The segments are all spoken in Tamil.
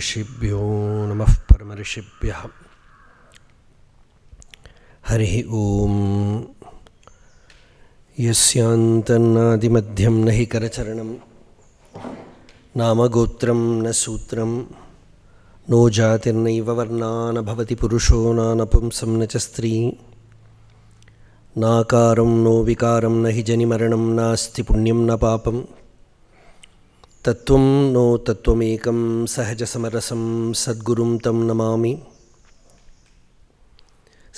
ऋषिभ्यो नमः परमऋषिभ्यः हरिः ॐ यस्यान्तन्नादिमध्यं न हि करचरणं नामगोत्रं न सूत्रं नो जातिर्नैव वर्णा न भवति पुरुषो नानपुंसं न च स्त्री नाकारं नो विकारं न हि जनिमरणं नास्ति पुण्यं न पापम् तत्व नो तत्त्वमेकं सहजसमरसं सद्गुरुं तम नमा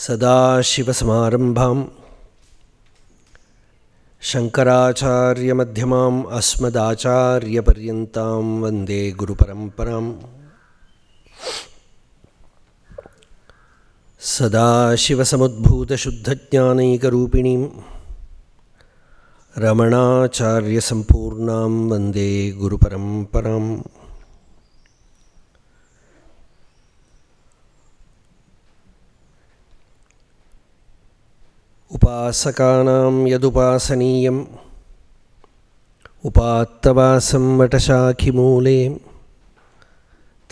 सदाशिवसमारम्भां शङ्कराचार्यमध्यमाम् अस्मदाचार्यपर्यन्तां वन्दे गुरुपरम्पराम् सदाशिवसमुद्भूतशुद्धज्ञानैकरूपिणीं रमणाचार्यसम्पूर्णां वंदे गुरुपरंपरा उपासकानां यदुपासनीयम् उपात्तवासं वटशाखिमूले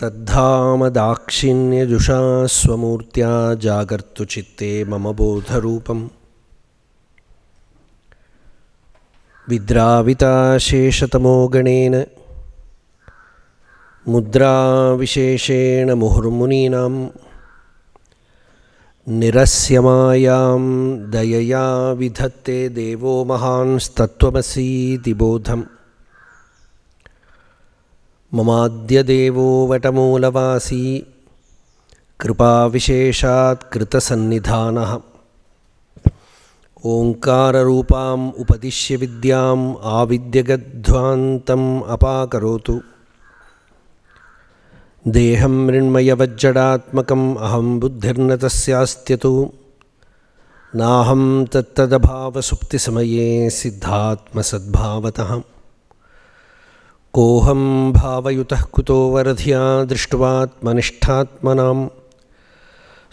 तद्धामदाक्षिण्यजुषा स्वमूर्त्या जागर्तु मम बोधरूपम् विद्राविताशेषतमो गणेन मुद्राविशेषेण मुहुर्मुनीनां निरस्यमायां दयया विधत्ते देवो महांस्तत्त्वमसीति बोधम् ममाद्यदेवो वटमूलवासी कृपाविशेषात् कृतसन्निधानः ओंकार ओङ्काररूपाम् उपदिश्य विद्याम् आविद्यगध्वान्तम् अपाकरोतु देहं मृण्मयवज्जडात्मकम् अहं बुद्धिर्न तस्यास्त्यतु नाहं सिद्धात्म सद्भावतः कोहं भावयुतः कुतो वरधिया दृष्ट्वात्मनिष्ठात्मनाम्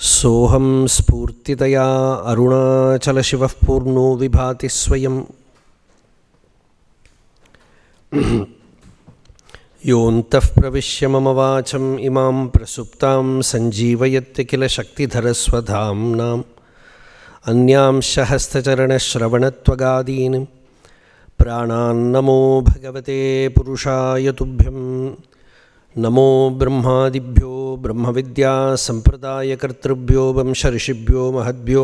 सोहं स्फूर्तितया अरुणाचलशिवः पूर्णो विभाति स्वयं योऽन्तः प्रविश्य मम वाचम् इमां प्रसुप्तां सञ्जीवयत्य किल शक्तिधरस्वधाम्नाम् अन्यांश हस्तचरणश्रवणत्वगादीन् प्राणान्नमो भगवते पुरुषाय तुभ्यम् नमो ब्रह्मादिभ्यो ब्रह्म वंश ऋषिभ्यो महद्यो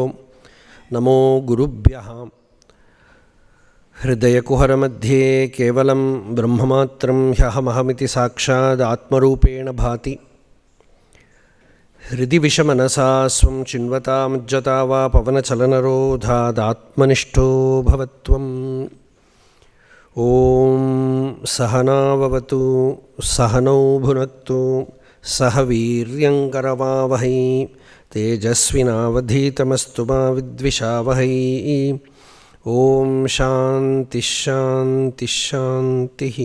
नमो हृदयकुहर मध्ये कवल ब्रह्ममात्र ह्यहमहमिति साक्षादात्मेण भाति हृदि विषमनसा चिन्वता मुज्जता वा पवनचलनरोधादात्मनिष्ठो भवत्वम् ओम सहनावतु सहनौ भुनक्तु सह वीर्यङ्करवावहै तेजस्विनावधीतमस्तु मा विद्विषावहै ॐ शान्तिश्शान्तिश्शान्तिः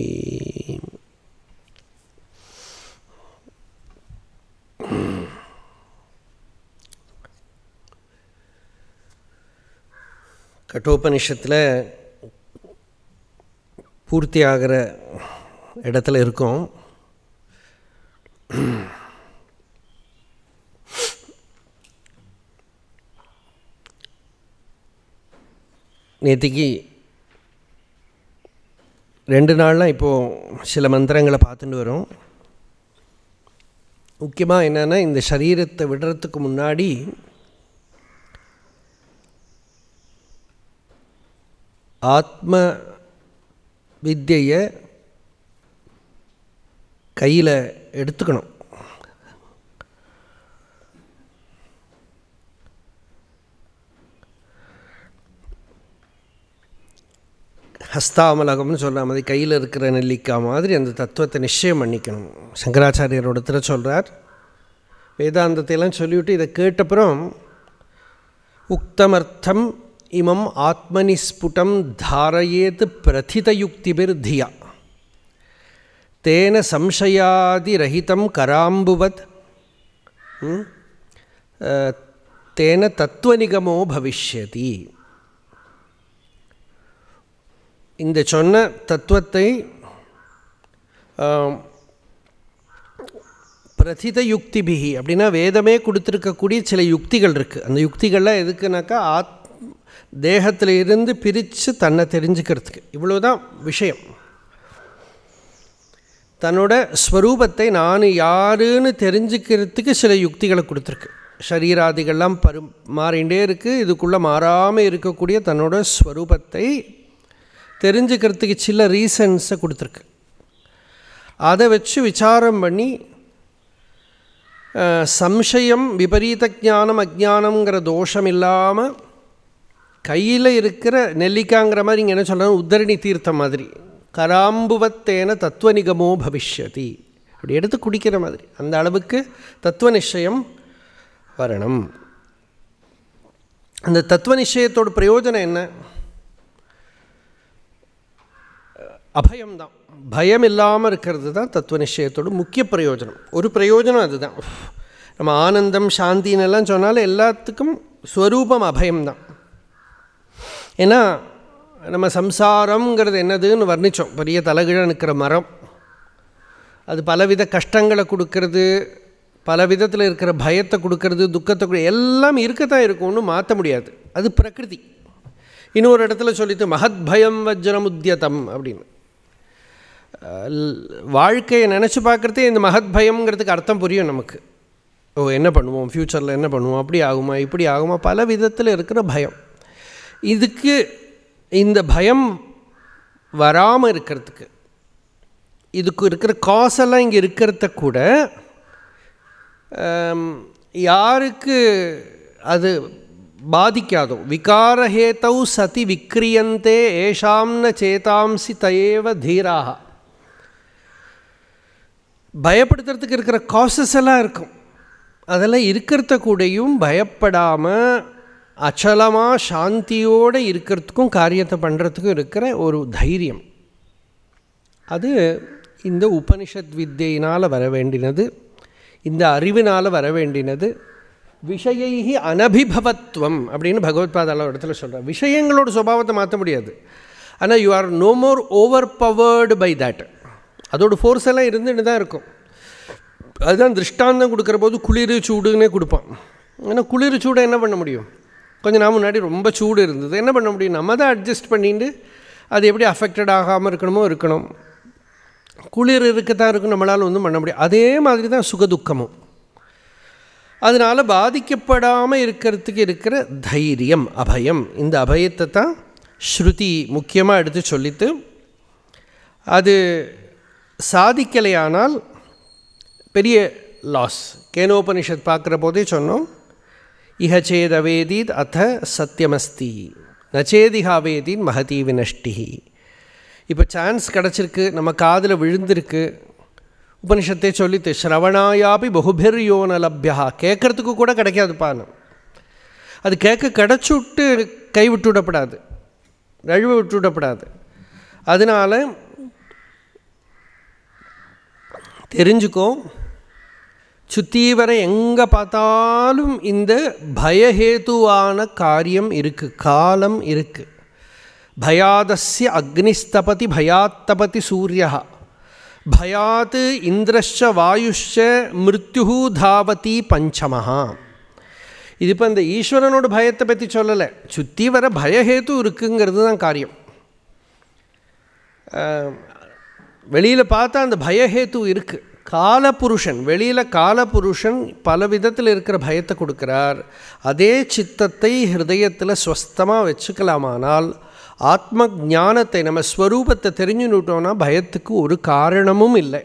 कठोपनिषत् பூர்த்தி ஆகிற இடத்துல இருக்கும் நேற்றுக்கு ரெண்டு நாள்லாம் இப்போது சில மந்திரங்களை பார்த்துட்டு வரும் முக்கியமாக என்னென்னா இந்த சரீரத்தை விடுறதுக்கு முன்னாடி ஆத்ம வித்தியை கையில் எடுத்துக்கணும் ஹஸ்தாமலகம்னு சொல்கிற மாதிரி கையில் இருக்கிற நெல்லிக்காய் மாதிரி அந்த தத்துவத்தை நிச்சயம் பண்ணிக்கணும் சங்கராச்சாரியரோட ஒருத்தர் சொல்கிறார் வேதாந்தத்தையெல்லாம் சொல்லிவிட்டு இதை கேட்டப்புறம் உக்தமர்த்தம் இமம் ஆத்மனிஸ்புடம் பிரதிதயுக்திபிர் தியா தேன சம்சயாதிரகிதம் கராம்புவத் தேன தத்துவநிகமோ பவிஷ்யதி இந்த சொன்ன தத்துவத்தை பிரதித யுக்திபிகி அப்படின்னா வேதமே கொடுத்துருக்கக்கூடிய சில யுக்திகள் இருக்குது அந்த யுக்திகள்லாம் எதுக்குனாக்கா ஆத் தேகத்தில் இருந்து பிரித்து தன்னை தெரிஞ்சுக்கிறதுக்கு இவ்வளோதான் விஷயம் தன்னோட ஸ்வரூபத்தை நான் யாருன்னு தெரிஞ்சுக்கிறதுக்கு சில யுக்திகளை கொடுத்துருக்கு ஷரீராதிகள்லாம் பரு மாறிகிட்டே இருக்குது இதுக்குள்ளே மாறாமல் இருக்கக்கூடிய தன்னோட ஸ்வரூபத்தை தெரிஞ்சுக்கிறதுக்கு சில ரீசன்ஸை கொடுத்துருக்கு அதை வச்சு விசாரம் பண்ணி சம்சயம் விபரீத ஜானம் அஜானங்கிற தோஷம் இல்லாமல் கையில் இருக்கிற நெல்லிக்காங்கிற மாதிரி இங்கே என்ன சொல்கிறாங்க உத்தரணி தீர்த்தம் மாதிரி கராம்புவத்தேன தத்துவ நிகமோ பவிஷ்யதி அப்படி எடுத்து குடிக்கிற மாதிரி அந்த அளவுக்கு தத்துவ நிச்சயம் வரணும் அந்த தத்துவ நிச்சயத்தோட பிரயோஜனம் என்ன அபயம்தான் பயம் இல்லாமல் இருக்கிறது தான் தத்துவ நிச்சயத்தோட முக்கிய பிரயோஜனம் ஒரு பிரயோஜனம் அதுதான் நம்ம ஆனந்தம் சாந்தின்னு எல்லாம் சொன்னாலும் எல்லாத்துக்கும் ஸ்வரூபம் அபயம்தான் ஏன்னா நம்ம சம்சாரம்ங்கிறது என்னதுன்னு வர்ணித்தோம் பெரிய தலகிழ நிற்கிற மரம் அது பலவித கஷ்டங்களை கொடுக்கறது பல விதத்தில் இருக்கிற பயத்தை கொடுக்கறது துக்கத்தை எல்லாம் இருக்கத்தான் இருக்கும்னு மாற்ற முடியாது அது பிரகிருதி இன்னொரு இடத்துல சொல்லிட்டு மகத் பயம் வஜ்ரமுத்தியதம் அப்படின்னு வாழ்க்கையை நினச்சி பார்க்குறதே இந்த மகத் பயம்ங்கிறதுக்கு அர்த்தம் புரியும் நமக்கு ஓ என்ன பண்ணுவோம் ஃப்யூச்சரில் என்ன பண்ணுவோம் அப்படி ஆகுமா இப்படி ஆகுமா பல விதத்தில் இருக்கிற பயம் இதுக்கு இந்த பயம் வராமல் இருக்கிறதுக்கு இதுக்கு இருக்கிற காசெல்லாம் இங்கே இருக்கிறத கூட யாருக்கு அது பாதிக்காதோ விகாரஹேத்தௌ சதி விக்ரியந்தே ஏஷாம்ன சேதாம்சி தயேவ தீராக பயப்படுத்துறதுக்கு இருக்கிற காசஸ் எல்லாம் இருக்கும் அதெல்லாம் இருக்கிறத கூடயும் பயப்படாமல் அச்சலமாக சாந்தியோடு இருக்கிறதுக்கும் காரியத்தை பண்ணுறதுக்கும் இருக்கிற ஒரு தைரியம் அது இந்த உபனிஷத் வித்தியினால் வர வேண்டினது இந்த அறிவினால் வர வேண்டினது விஷயைகி அனபிபவத்துவம் அப்படின்னு பகவத்பாத அளவு இடத்துல சொல்கிறார் விஷயங்களோட சுபாவத்தை மாற்ற முடியாது ஆனால் you are no more overpowered by that அதோட ஃபோர்ஸ் எல்லாம் இருந்துன்னு தான் இருக்கும் அதுதான் திருஷ்டாந்தம் கொடுக்குற போது குளிர் சூடுன்னே கொடுப்பான் ஆனால் குளிர் சூடை என்ன பண்ண முடியும் கொஞ்ச நாள் முன்னாடி ரொம்ப சூடு இருந்தது என்ன பண்ண முடியும் நம்ம தான் அட்ஜஸ்ட் பண்ணிட்டு அது எப்படி அஃபெக்டட் ஆகாமல் இருக்கணுமோ இருக்கணும் குளிர் இருக்க தான் இருக்கும் நம்மளால் ஒன்றும் பண்ண முடியும் அதே மாதிரி தான் சுகதுக்கமும் அதனால் பாதிக்கப்படாமல் இருக்கிறதுக்கு இருக்கிற தைரியம் அபயம் இந்த அபயத்தை தான் ஸ்ருதி முக்கியமாக எடுத்து சொல்லித்து அது சாதிக்கலையானால் பெரிய லாஸ் கேனோபனிஷத் பார்க்குற போதே சொன்னோம் இஹ சேதவேதீத் அத்த சத்தியமஸ்தி நச்சேதிகா வேதீன் மகதி வினஷ்டி இப்போ சான்ஸ் கிடச்சிருக்கு நம்ம காதில் விழுந்திருக்கு உபனிஷத்தை சொல்லித்து ஸ்ரவணாயாபி யோன லப்யா கேட்குறதுக்கு கூட கிடைக்காதுப்பான்னு அது கேட்க கிடச்சுட்டு கைவிட்டு விடப்படாது நழுவ விட்டு விடப்படாது அதனால் தெரிஞ்சுக்கோ சுத்தீவரை எங்கே பார்த்தாலும் இந்த பயஹேத்துவான காரியம் இருக்குது காலம் இருக்குது பயாதஸ்ய அக்னிஸ்தபதி பயாத்தபதி சூரியா பயாத் இந்திரஷ வாயுஷ மிருத்யு தாவதி பஞ்சமஹா இது இப்போ இந்த ஈஸ்வரனோட பயத்தை பற்றி சொல்லலை சுற்றி வர பயஹேத்து இருக்குங்கிறது தான் காரியம் வெளியில் பார்த்தா அந்த பயஹேத்து இருக்குது காலபுருஷன் வெளியில் காலபுருஷன் பல விதத்தில் இருக்கிற பயத்தை கொடுக்குறார் அதே சித்தத்தை ஹிருதயத்தில் ஸ்வஸ்தமாக வச்சுக்கலாமானால் ஆத்ம ஜானத்தை நம்ம ஸ்வரூபத்தை தெரிஞ்சுன்னுட்டோம்னா பயத்துக்கு ஒரு காரணமும் இல்லை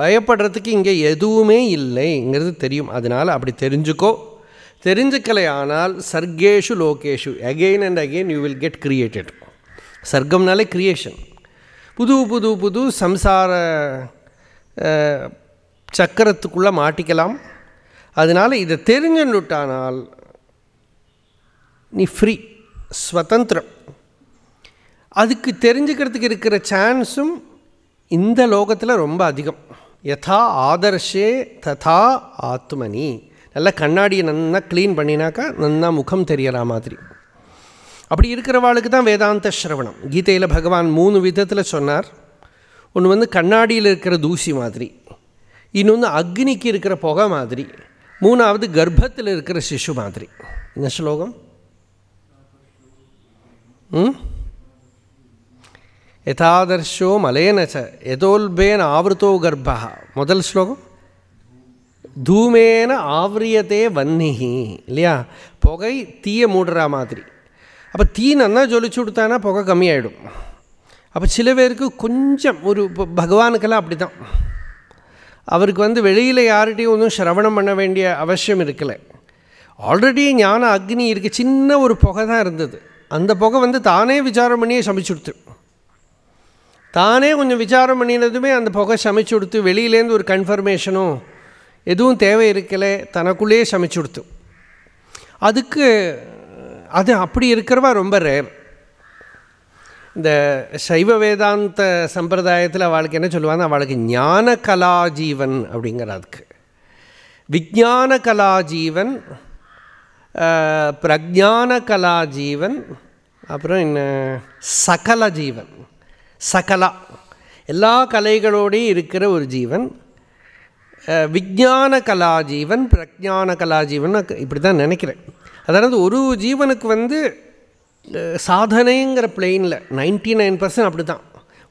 பயப்படுறதுக்கு இங்கே எதுவுமே இல்லைங்கிறது தெரியும் அதனால் அப்படி தெரிஞ்சுக்கோ தெரிஞ்சுக்கலை ஆனால் சர்க்கேஷு லோகேஷு again and again you will get created சர்க்கம்னாலே கிரியேஷன் புது புது புது சம்சார சக்கரத்துக்குள்ளே மாட்டிக்கலாம் அதனால் இதை தெரிஞ்சுட்டானால் நீ ஃப்ரீ ஸ்வதந்திரம் அதுக்கு தெரிஞ்சுக்கிறதுக்கு இருக்கிற சான்ஸும் இந்த லோகத்தில் ரொம்ப அதிகம் யதா ஆதர்ஷே ததா ஆத்மனி நல்லா கண்ணாடியை நல்லா க்ளீன் பண்ணினாக்கா நல்லா முகம் தெரியற மாதிரி அப்படி இருக்கிறவாளுக்கு தான் வேதாந்த ஸ்ரவணம் கீதையில் பகவான் மூணு விதத்தில் சொன்னார் ஒன்று வந்து கண்ணாடியில் இருக்கிற தூசி மாதிரி இன்னொன்று அக்னிக்கு இருக்கிற புகை மாதிரி மூணாவது கர்ப்பத்தில் இருக்கிற சிசு மாதிரி என்ன ஸ்லோகம் எதாதர்ஷோ மலேனச்ச எதோல்பேன் ஆவருத்தோ கர்ப்பா முதல் ஸ்லோகம் தூமேன ஆவிரியத்தே வன்னிஹி இல்லையா புகை தீயை மூடுற மாதிரி அப்போ தீ நல்லா ஜொலிச்சு கொடுத்தானா புகை கம்மியாயிடும் அப்போ சில பேருக்கு கொஞ்சம் ஒரு பகவானுக்கெல்லாம் அப்படி தான் அவருக்கு வந்து வெளியில் யார்கிட்டையும் ஒன்றும் சிரவணம் பண்ண வேண்டிய அவசியம் இருக்கலை ஆல்ரெடி ஞான அக்னி இருக்குது சின்ன ஒரு புகை தான் இருந்தது அந்த புகை வந்து தானே விசாரம் பண்ணியே கொடுத்து தானே கொஞ்சம் விசாரம் பண்ணினதுமே அந்த புகை சமைச்சு கொடுத்து வெளியிலேருந்து ஒரு கன்ஃபர்மேஷனும் எதுவும் தேவை இருக்கலை தனக்குள்ளேயே சமைச்சு கொடுத்து அதுக்கு அது அப்படி இருக்கிறவா ரொம்ப ரேர் இந்த சைவ வேதாந்த சம்பிரதாயத்தில் அவளுக்கு என்ன சொல்லுவாங்க அவளுக்கு ஞான கலாஜீவன் அப்படிங்கிறதுக்கு விஜான கலாஜீவன் பிரஜான கலாஜீவன் அப்புறம் என்ன சகல ஜீவன் சகலா எல்லா கலைகளோடையும் இருக்கிற ஒரு ஜீவன் விஜான கலாஜீவன் பிரஜான கலாஜீவன் இப்படி தான் நினைக்கிறேன் அதாவது ஒரு ஜீவனுக்கு வந்து சாதனைங்கிற பிளெயினில் நைன்டி நைன் பர்சன்ட் அப்படி தான்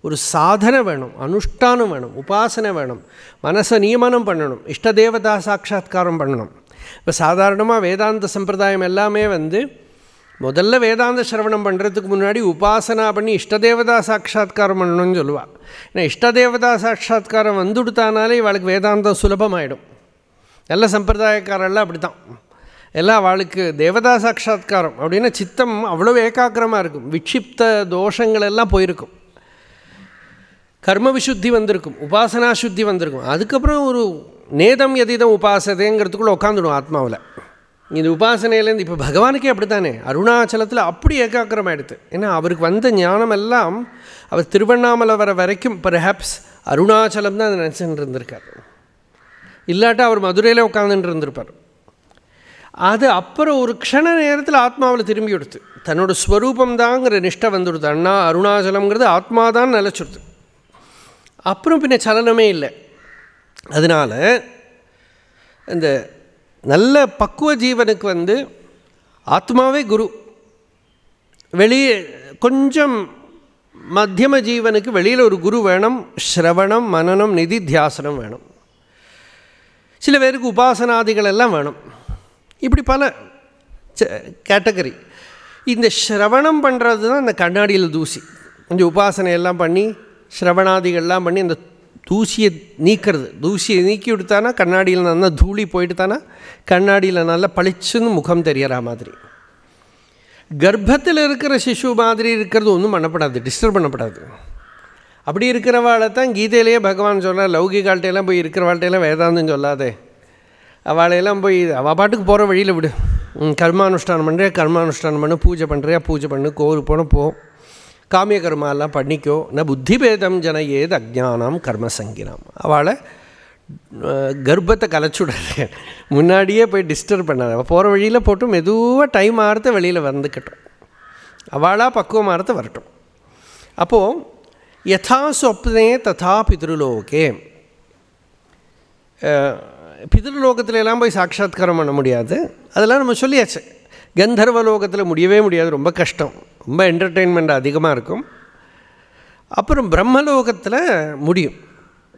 ஒரு சாதனை வேணும் அனுஷ்டானம் வேணும் உபாசனை வேணும் மனசை நியமனம் பண்ணணும் இஷ்ட தேவதா சாட்சா்காரம் பண்ணணும் இப்போ சாதாரணமாக வேதாந்த சம்பிரதாயம் எல்லாமே வந்து முதல்ல வேதாந்த சிரவணம் பண்ணுறதுக்கு முன்னாடி உபாசனா பண்ணி இஷ்டதேவதா சாட்சா்காரம் பண்ணணும்னு சொல்லுவாள் ஏன்னா இஷ்டதேவதா சாட்சா்காரம் வந்து கொடுத்தானாலே இவளுக்கு வேதாந்தம் சுலபமாயிடும் நல்ல சம்பிரதாயக்காரெல்லாம் அப்படி தான் எல்லாம் அவளுக்கு தேவதா சாட்சா்காரம் அப்படின்னா சித்தம் அவ்வளோ ஏகாக்கிரமாக இருக்கும் விக்ஷிப்த தோஷங்கள் எல்லாம் போயிருக்கும் கர்ம விசுத்தி வந்திருக்கும் உபாசனா சுத்தி வந்திருக்கும் அதுக்கப்புறம் ஒரு நேதம் எதிதம் உபாசதைங்கிறதுக்குள்ளே உட்காந்துடும் ஆத்மாவில் இந்த உபாசனையிலேருந்து இப்போ பகவானுக்கே அப்படி தானே அருணாச்சலத்தில் அப்படி ஏகாக்கிரம் ஆகிடுது ஏன்னா அவருக்கு வந்த ஞானம் எல்லாம் அவர் திருவண்ணாமலை வர வரைக்கும் பெர்ஹாப்ஸ் அருணாச்சலம் தான் நினச்சிட்டு இருந்திருக்கார் இல்லாட்டா அவர் மதுரையில் உட்காந்துட்டு இருந்திருப்பார் அது அப்புறம் ஒரு க்ஷண நேரத்தில் ஆத்மாவில் திரும்பி விடுத்து தன்னோட ஸ்வரூபம்தாங்கிற நிஷ்டை வந்துடுது அண்ணா அருணாச்சலம்ங்கிறது ஆத்மா தான் நிலச்சிடுது அப்புறம் பின்ன சலனமே இல்லை அதனால் இந்த நல்ல பக்குவ ஜீவனுக்கு வந்து ஆத்மாவே குரு வெளியே கொஞ்சம் மத்தியம ஜீவனுக்கு வெளியில் ஒரு குரு வேணும் ஸ்ரவணம் மனநம் நிதி தியாசனம் வேணும் சில பேருக்கு உபாசனாதிகள் எல்லாம் வேணும் இப்படி பல கேட்டகரி இந்த ஸ்ரவணம் பண்ணுறது தான் இந்த கண்ணாடியில் தூசி கொஞ்சம் உபாசனை எல்லாம் பண்ணி ஸ்ரவணாதிகள்லாம் பண்ணி அந்த தூசியை நீக்கிறது தூசியை நீக்கி விடுத்தானா கண்ணாடியில் நல்லா தூளி போயிட்டுத்தானா கண்ணாடியில் நல்லா பளிச்சுன்னு முகம் தெரியற மாதிரி கர்ப்பத்தில் இருக்கிற சிசு மாதிரி இருக்கிறது ஒன்றும் பண்ணப்படாது டிஸ்டர்ப் பண்ணப்படாது அப்படி இருக்கிறவாளை தான் கீதையிலேயே பகவான் சொன்னால் லௌகிகால்ட்டையெல்லாம் போய் இருக்கிறவாழ்கிட்டையெல்லாம் வேதாந்தம் சொல்லாதே அவளையெல்லாம் போய் அவள் பாட்டுக்கு போகிற வழியில் விடு கர்மானுஷ்டானம் பண்ணுற கர்மானுஷ்டானம் பண்ணு பூஜை பண்ணுறியா பூஜை பண்ணு கோவில் போன போ காமிய கர்மாலாம் பண்ணிக்கோ புத்தி பேதம் ஜன ஏது கர்ம கர்மசங்கினாம் அவளை கர்ப்பத்தை கலைச்சுடுறது முன்னாடியே போய் டிஸ்டர்ப் பண்ணாது அவள் போகிற வழியில் போட்டு மெதுவாக டைம் ஆறுத்த வெளியில் வந்துக்கிட்டோம் அவளாக பக்குவம் ஆறுத்த வரட்டும் அப்போது யதா சொப்னே ததா பித்ருலோகே பிதர்லோகத்தில் எல்லாம் போய் சாட்சா்காரம் பண்ண முடியாது அதெல்லாம் நம்ம சொல்லியாச்சு கந்தர்வ லோகத்தில் முடியவே முடியாது ரொம்ப கஷ்டம் ரொம்ப என்டர்டெயின்மெண்ட் அதிகமாக இருக்கும் அப்புறம் பிரம்மலோகத்தில் முடியும்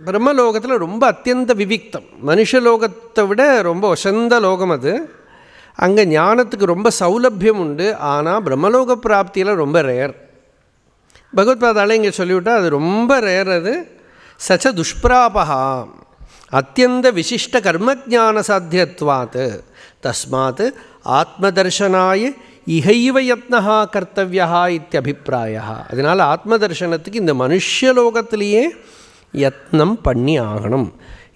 பிரம்மலோகத்தில் ரொம்ப அத்தியந்த விவிக்தம் மனுஷலோகத்தை விட ரொம்ப ஒசந்த லோகம் அது அங்கே ஞானத்துக்கு ரொம்ப சௌலபியம் உண்டு ஆனால் பிரம்மலோக பிராப்தியில் ரொம்ப ரேர் பகவத்பாதாலே இங்கே சொல்லிவிட்டால் அது ரொம்ப ரேர் அது சச்ச துஷ்பிராபகா அத்தியந்த விசிஷ்ட கர்மஜான சாத்தியத்வாத் தஸ்மாத் ஆத்மதர்ஷனாய இகைவ யத்னஹா கர்த்தவியா இத்தியபிப்பிராய அதனால் ஆத்மதர்ஷனத்துக்கு இந்த மனுஷலோகத்திலேயே யத்னம் பண்ணி ஆகணும்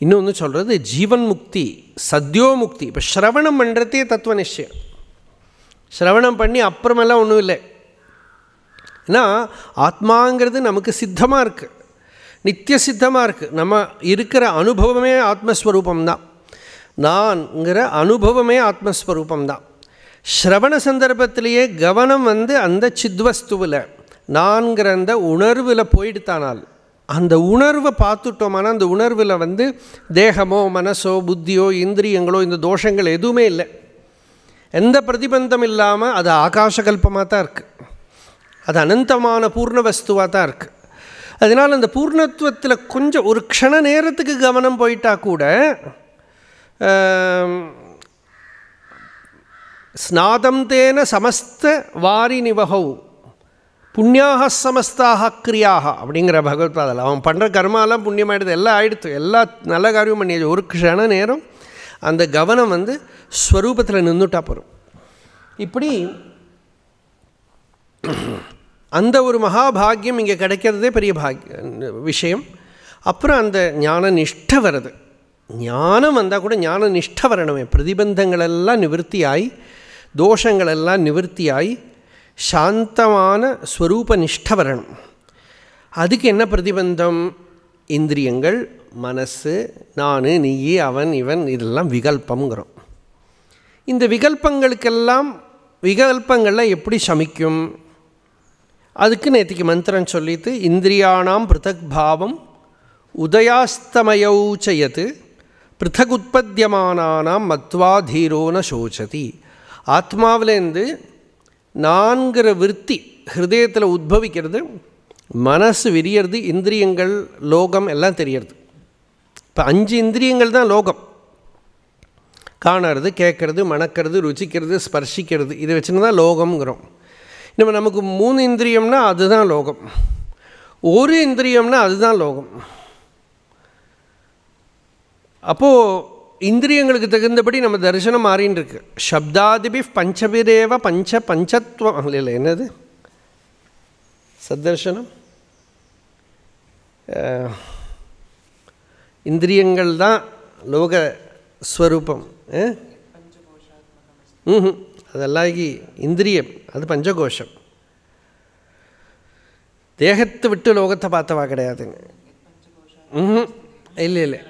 இன்னொன்று சொல்கிறது ஜீவன் முக்தி சத்யோ முக்தி இப்போ ஸ்ரவணம் பண்ணுறதே தத்துவ நிச்சயம் ஸ்ரவணம் பண்ணி அப்புறமெல்லாம் ஒன்றும் இல்லை ஏன்னா ஆத்மாங்கிறது நமக்கு சித்தமாக இருக்குது நித்திய சித்தமாக இருக்குது நம்ம இருக்கிற அனுபவமே ஆத்மஸ்வரூபம்தான் நான்ங்கிற அனுபவமே ஆத்மஸ்வரூபம்தான் ஸ்ரவண சந்தர்ப்பத்திலேயே கவனம் வந்து அந்த சித்வஸ்துவில் நான்கிற அந்த உணர்வில் போயிடுத்தானால் அந்த உணர்வை பார்த்துட்டோம்னா அந்த உணர்வில் வந்து தேகமோ மனசோ புத்தியோ இந்திரியங்களோ இந்த தோஷங்கள் எதுவுமே இல்லை எந்த பிரதிபந்தம் இல்லாமல் அது ஆகாசகல்பமாக தான் இருக்குது அது அனந்தமான பூர்ண வஸ்துவாக தான் இருக்குது அதனால் அந்த பூர்ணத்துவத்தில் கொஞ்சம் ஒரு க்ஷண நேரத்துக்கு கவனம் போயிட்டால் கூட ஸ்நாதம் தேன சமஸ்த வாரி நிவகவு புண்ணியாக சமஸ்தாக கிரியாக அப்படிங்கிற பகவத்பாதில் அவன் பண்ணுற கர்மாலாம் புண்ணியமாயிடுது எல்லாம் ஆயிடுத்து எல்லா நல்ல காரியம் பண்ணியாச்சு ஒரு க்ஷண நேரம் அந்த கவனம் வந்து ஸ்வரூபத்தில் நின்றுட்டா போகிறோம் இப்படி அந்த ஒரு மகாபாகியம் இங்கே கிடைக்கிறதே பெரிய பாக்ய விஷயம் அப்புறம் அந்த ஞான நிஷ்டை வருது ஞானம் வந்தால் கூட ஞான நிஷ்ட வரணுமே பிரதிபந்தங்களெல்லாம் நிவர்த்தியாய் தோஷங்களெல்லாம் நிவர்த்தியாய் சாந்தமான ஸ்வரூப நிஷ்ட வரணும் அதுக்கு என்ன பிரதிபந்தம் இந்திரியங்கள் மனசு நான் நீ அவன் இவன் இதெல்லாம் விகல்பங்கிறோம் இந்த விகல்பங்களுக்கெல்லாம் விகல்பங்கள்லாம் எப்படி சமிக்கும் அதுக்கு நேற்றுக்கு மந்திரம் சொல்லிட்டு இந்திரியாணாம் பிருத்தக் பாவம் செய்யது பிருத்தக் உற்பத்தியமானாம் மத்வா தீரோன சோச்சதி ஆத்மாவிலேருந்து நான்கிற விற்பி ஹிருதயத்தில் உத்பவிக்கிறது மனசு விரியறது இந்திரியங்கள் லோகம் எல்லாம் தெரியறது இப்போ அஞ்சு இந்திரியங்கள் தான் லோகம் காணறது கேட்கறது மணக்கிறது ருச்சிக்கிறது ஸ்பர்ஷிக்கிறது இதை வச்சுன்னு தான் லோகம்ங்கிறோம் நம்ம நமக்கு மூணு இந்திரியம்னா அதுதான் லோகம் ஒரு இந்திரியம்னா அதுதான் லோகம் அப்போது இந்திரியங்களுக்கு தகுந்தபடி நம்ம தரிசனம் மாறின்னு இருக்கு சப்தாதிபி பஞ்சபிரேவ பஞ்ச பஞ்சத்துவம் இல்லை என்னது சத்தர்சனம் இந்திரியங்கள் தான் லோக ஸ்வரூபம் ம் அதெல்லாம் இந்திரியம் அது பஞ்சகோஷம் தேகத்தை விட்டு லோகத்தை பார்த்தவா கிடையாதுங்க ம் இல்லை இல்லை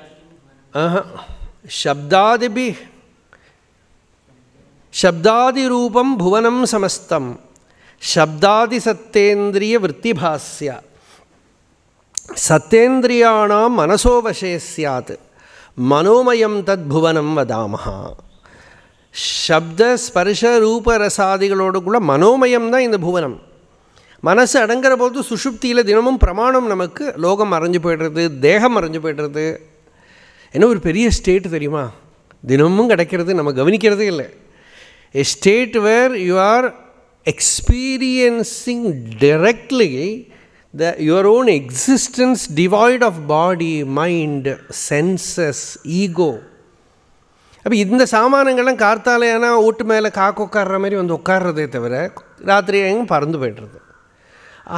ஆஹா சப்தாதிபி சப்தாதி ரூபம் புவனம் சமஸ்தம் சப்தாதி சத்தேந்திரிய விற்த்திபாஸ்யா சத்தேந்திரியானாம் மனசோவசே சாத் மனோமயம் தத் புவனம் வதாமஹா சப்த ஸ்பர்ஷ ரூப ரசாதிகளோடு கூட மனோமயம் தான் இந்த புவனம் மனசு அடங்குற போது சுஷுப்தியில் தினமும் பிரமாணம் நமக்கு லோகம் மறைஞ்சு போய்டுறது தேகம் மறைஞ்சு போய்டுறது என்ன ஒரு பெரிய ஸ்டேட் தெரியுமா தினமும் கிடைக்கிறது நம்ம கவனிக்கிறதே இல்லை a state where you are experiencing directly the your own existence devoid of body mind senses ego அப்போ இந்த சாமானங்கள்லாம் கார்த்தாலையானா ஓட்டு மேலே காக்கு உட்கார்ற மாதிரி வந்து உட்காடுறதே தவிர ராத்திரி எங்கும் பறந்து போய்டுறது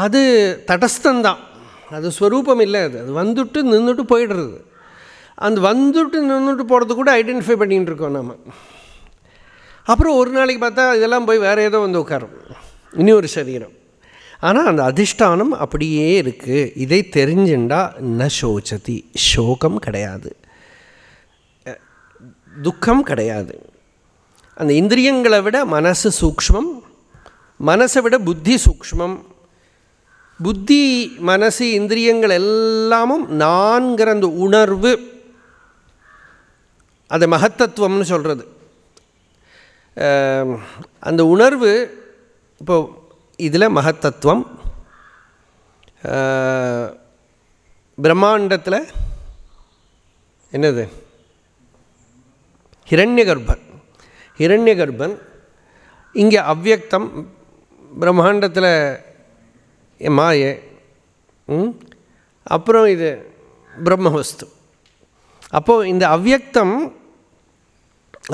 அது தடஸ்தந்தான் அது ஸ்வரூபம் இல்லை அது அது வந்துட்டு நின்றுட்டு போயிடுறது அந்த வந்துட்டு நின்றுட்டு போகிறது கூட ஐடென்டிஃபை பண்ணிகிட்டு இருக்கோம் நம்ம அப்புறம் ஒரு நாளைக்கு பார்த்தா இதெல்லாம் போய் வேறு ஏதோ வந்து உட்காரும் இனி ஒரு சரீரம் ஆனால் அந்த அதிஷ்டானம் அப்படியே இருக்குது இதை தெரிஞ்சுண்டா ந சோச்சதி சோகம் கிடையாது துக்கம் கிடையாது அந்த இந்திரியங்களை விட மனசு சூக்மம் மனசை விட புத்தி சூக்மம் புத்தி மனசு இந்திரியங்கள் எல்லாமும் நான்கிற அந்த உணர்வு அது மகத்தத்துவம்னு சொல்கிறது அந்த உணர்வு இப்போ இதில் மகத்தத்துவம் பிரம்மாண்டத்தில் என்னது ஹிரண்யகர்பன் ஹிரண்யகர்பன் இங்கே அவ்வியக்தம் பிரம்மாண்டத்தில் மாயே அப்புறம் இது பிரம்மவஸ்து அப்போது இந்த அவ்வியக்தம்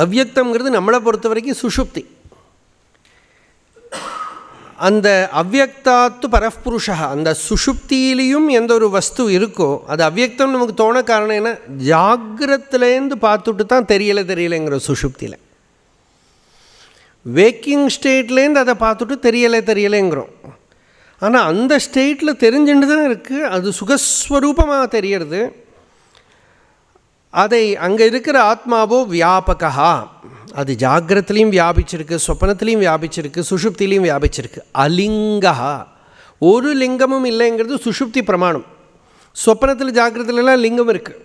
அவ்வியக்தங்கிறது நம்மளை பொறுத்த வரைக்கும் சுஷுப்தி அந்த அவ்வக்தாத்து பரப்புருஷா அந்த சுஷுப்தியிலையும் எந்த ஒரு வஸ்து இருக்கோ அது அவ்வக்தம் நமக்கு தோண காரணம் என்ன ஜாகிரத்துலேருந்து பார்த்துட்டு தான் தெரியலை தெரியலைங்கிற சுஷுப்தியில் வேக்கிங் ஸ்டேட்லேருந்து அதை பார்த்துட்டு தெரியலை தெரியலைங்கிறோம் ஆனால் அந்த ஸ்டேட்டில் தெரிஞ்சுட்டு தான் இருக்குது அது சுகஸ்வரூபமாக தெரியறது அதை அங்கே இருக்கிற ஆத்மாவோ வியாபகா அது ஜாகிரத்துலேயும் வியாபிச்சிருக்கு சொப்பனத்துலேயும் வியாபிச்சிருக்கு சுஷுப்திலையும் வியாபிச்சிருக்கு அலிங்கா ஒரு லிங்கமும் இல்லைங்கிறது சுஷுப்தி பிரமாணம் சொப்பனத்தில் ஜாக்கிரத்துலலாம் லிங்கம் இருக்குது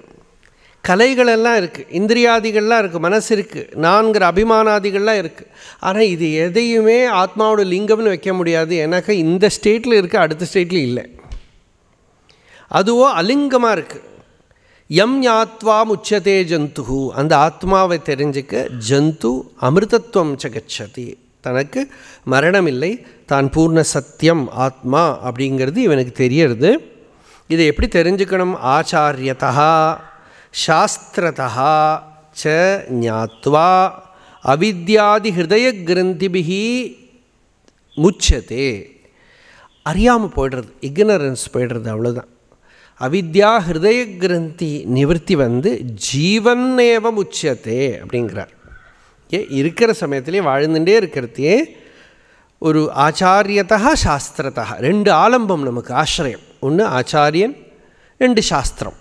கலைகளெல்லாம் இருக்குது இந்திரியாதிகள்லாம் இருக்குது மனசு இருக்குது நான்கிற அபிமானாதிகள்லாம் இருக்குது ஆனால் இது எதையுமே ஆத்மாவோட லிங்கம்னு வைக்க முடியாது ஏன்னாக்கா இந்த ஸ்டேட்டில் இருக்குது அடுத்த ஸ்டேட்டில் இல்லை அதுவோ அலிங்கமாக இருக்குது எம் யாத்வா முச்சதே ஜந்து அந்த ஆத்மாவை தெரிஞ்சுக்க ஜந்து அமிர்தத்வம் சகச்சதி தனக்கு மரணமில்லை தான் பூர்ண சத்தியம் ஆத்மா அப்படிங்கிறது இவனுக்கு தெரியறது இதை எப்படி தெரிஞ்சுக்கணும் ஆச்சாரியதா சாஸ்திரதா ச ஞாத்வா அவித்யாதி ஹிருதய கிரந்திபிகி முச்சதே அறியாமல் போய்டுறது இக்னரன்ஸ் போய்டுறது அவ்வளோதான் அவித்யா ஹிருதய கிரந்தி நிவர்த்தி வந்து ஜீவன்னேவம் உச்சத்தே அப்படிங்கிறார் ஏ இருக்கிற சமயத்திலே வாழ்ந்துட்டே இருக்கிறதே ஒரு ஆச்சாரியத்தா சாஸ்திரத்தா ரெண்டு ஆலம்பம் நமக்கு ஆசிரியம் ஒன்று ஆச்சாரியன் ரெண்டு சாஸ்திரம்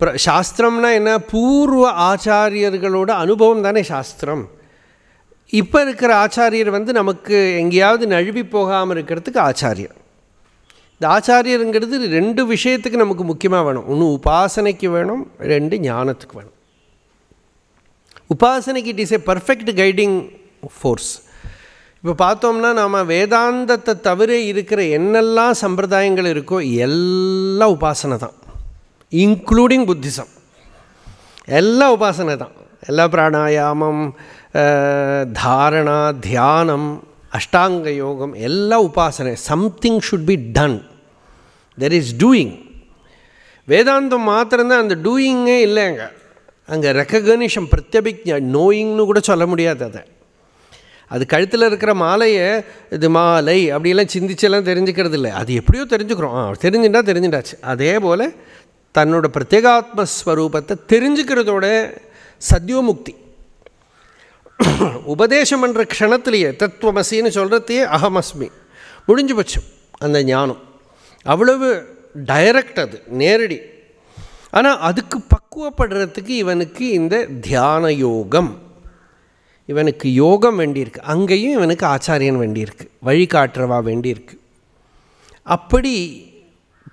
ப்ர சாஸ்திரம்னா என்ன பூர்வ ஆச்சாரியர்களோட அனுபவம் தானே சாஸ்திரம் இப்போ இருக்கிற ஆச்சாரியர் வந்து நமக்கு எங்கேயாவது நழுவி போகாமல் இருக்கிறதுக்கு ஆச்சாரியர் இந்த ஆச்சாரியருங்கிறது ரெண்டு விஷயத்துக்கு நமக்கு முக்கியமாக வேணும் ஒன்று உபாசனைக்கு வேணும் ரெண்டு ஞானத்துக்கு வேணும் உபாசனைக்கு it is a perfect guiding force இப்போ பார்த்தோம்னா நாம் வேதாந்தத்தை தவிர இருக்கிற என்னெல்லாம் சம்பிரதாயங்கள் இருக்கோ எல்லாம் உபாசனை தான் இன்க்ளூடிங் புத்திசம் எல்லாம் உபாசனை தான் எல்லா பிராணாயாமம் தாரணா தியானம் அஷ்டாங்க யோகம் எல்லா உபாசனை something should be done there is doing வேதாந்தம் மாத்திரம்தான் அந்த டூயிங்கே இல்லைங்க அங்கே ரெக்கக்னிஷம் பிரத்யபிக்ஞா நோயிங்னு கூட சொல்ல முடியாது அதை அது கழுத்தில் இருக்கிற மாலையை இது மாலை அப்படிலாம் சிந்திச்செல்லாம் தெரிஞ்சுக்கிறது இல்லை அது எப்படியோ தெரிஞ்சுக்கிறோம் ஆ தெரிஞ்சுட்டா தெரிஞ்சுட்டாச்சு அதே போல் தன்னோட பிரத்யேகாத்மஸ்வரூபத்தை தெரிஞ்சுக்கிறதோட சத்யோமுக்தி உபதேசம் என்ற க்ஷணத்திலேயே தத்துவமசின்னு சொல்கிறதையே அகமஸ்மி முடிஞ்சு பட்சம் அந்த ஞானம் அவ்வளவு டைரக்ட் அது நேரடி ஆனால் அதுக்கு பக்குவப்படுறதுக்கு இவனுக்கு இந்த தியான யோகம் இவனுக்கு யோகம் வேண்டியிருக்கு அங்கேயும் இவனுக்கு ஆச்சாரியன் வேண்டியிருக்கு வழிகாட்டுறவா வேண்டியிருக்கு அப்படி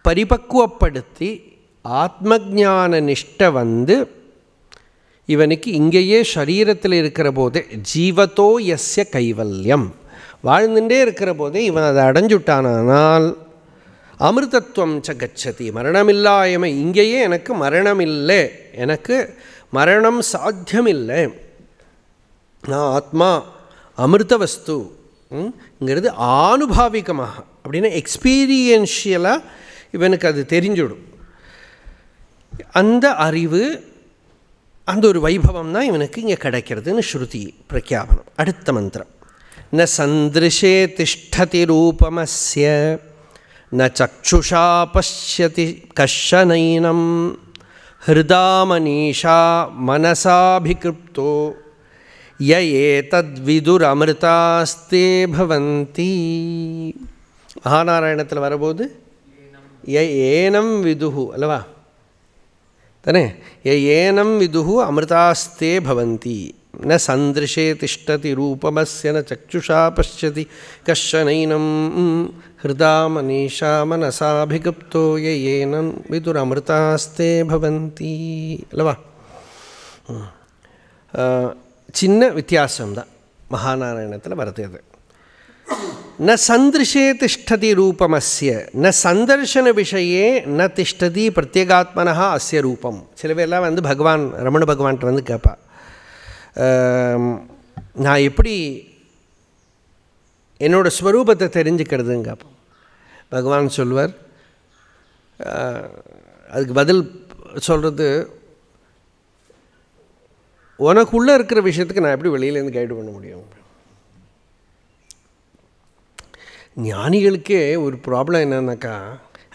பரிபக்குவப்படுத்தி ஆத்மஜான நிஷ்டை வந்து இவனுக்கு இங்கேயே சரீரத்தில் இருக்கிற போதே ஜீவத்தோ எஸ்ய கைவல்யம் வாழ்ந்துட்டே இருக்கிற போதே இவன் அதை அடைஞ்சுட்டானால் அமிர்தத்துவம் ச கச்சதி மரணமில்லாயமை இங்கேயே எனக்கு மரணம் இல்லை எனக்கு மரணம் சாத்தியமில்லை நான் ஆத்மா அமிர்த வஸ்து ங்கிறது ஆனுபாவிகமாக அப்படின்னா எக்ஸ்பீரியன்ஷியலாக இவனுக்கு அது தெரிஞ்சுடும் அந்த அறிவு அந்த ஒரு வைபவம் தான் இவனுக்கு இங்கே கிடைக்கிறதுன்னு ஸ்ருதி பிரഖ്യാபனம் அடுத்த மந்திரம் ந சந்திருஷே திஷ்டதி ரூபமஸ்ய ந சக்ஷுஷா பசியதி கஷனைனம் ஹிருதா மனீஷா மனசாபிகிருப்தோ ய ஏதத்விதுரமிருதாஸ்தே பவந்தி மகாநாராயணத்தில் வரும்போது ய ஏனம் விதுகு அல்லவா ತಾನೇ ಏನಂ ವಿದುಹು ಅಮೃತಾಸ್ತೆ ಭವಂತಿ ನ ಸಂದೃಶೆ ತಿಷ್ಟತಿ ರೂಪಮಸ್ಯ ನ ಚಕ್ಷುಷಾ ಪಶ್ಯತಿ ಕಶ್ಚನೈನಂ ಹೃದಾ ಮನೀಷಾ ಮನಸಾಭಿಗುಪ್ತೋ ಯೇನಂ ವಿದುರಮೃತಾಸ್ತೆ ಭವಂತಿ ಅಲ್ವಾ சின்ன வித்தியாசம்தான் மகாநாராயணத்தில் வருது அது ந சந்திருஷே திஷ்டதி அஸ்ய ந சந்தர்ஷன விஷயே ந திஷ்டதி பிரத்யேகாத்மனா அஸ்ய ரூபம் சில பேர்லாம் வந்து பகவான் ரமண பகவான்கிட்ட வந்து கேட்பா நான் எப்படி என்னோட ஸ்வரூபத்தை கேட்போம் பகவான் சொல்வர் அதுக்கு பதில் சொல்கிறது உனக்குள்ளே இருக்கிற விஷயத்துக்கு நான் எப்படி வெளியிலேருந்து கைடு பண்ண முடியும் ஞானிகளுக்கே ஒரு ப்ராப்ளம் என்னன்னாக்கா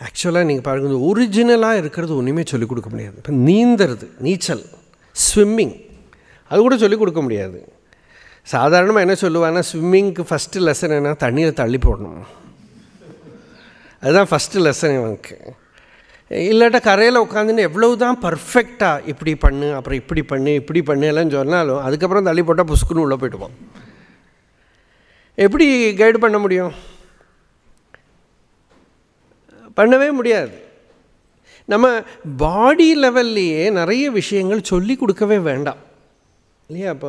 ஆக்சுவலாக நீங்கள் பாருங்கள் ஒரிஜினலாக இருக்கிறது ஒன்றுமே சொல்லிக் கொடுக்க முடியாது இப்போ நீந்துறது நீச்சல் ஸ்விம்மிங் அது கூட சொல்லிக் கொடுக்க முடியாது சாதாரணமாக என்ன சொல்லுவாங்கன்னா ஸ்விம்மிங்க்கு ஃபஸ்ட்டு லெசன் என்ன தண்ணியில் தள்ளி போடணும் அதுதான் ஃபஸ்ட்டு லெசன் இவனுக்கு இல்லாட்டா கரையில் உட்காந்துன்னு எவ்வளவு தான் பர்ஃபெக்டாக இப்படி பண்ணு அப்புறம் இப்படி பண்ணு இப்படி பண்ணு எல்லாம் சொன்னாலும் அதுக்கப்புறம் தள்ளி போட்டால் புஸ்குன்னு உள்ளே போயிடுவோம் எப்படி கைடு பண்ண முடியும் பண்ணவே முடியாது நம்ம பாடி லெவல்லையே நிறைய விஷயங்கள் சொல்லி கொடுக்கவே வேண்டாம் இல்லையா அப்போ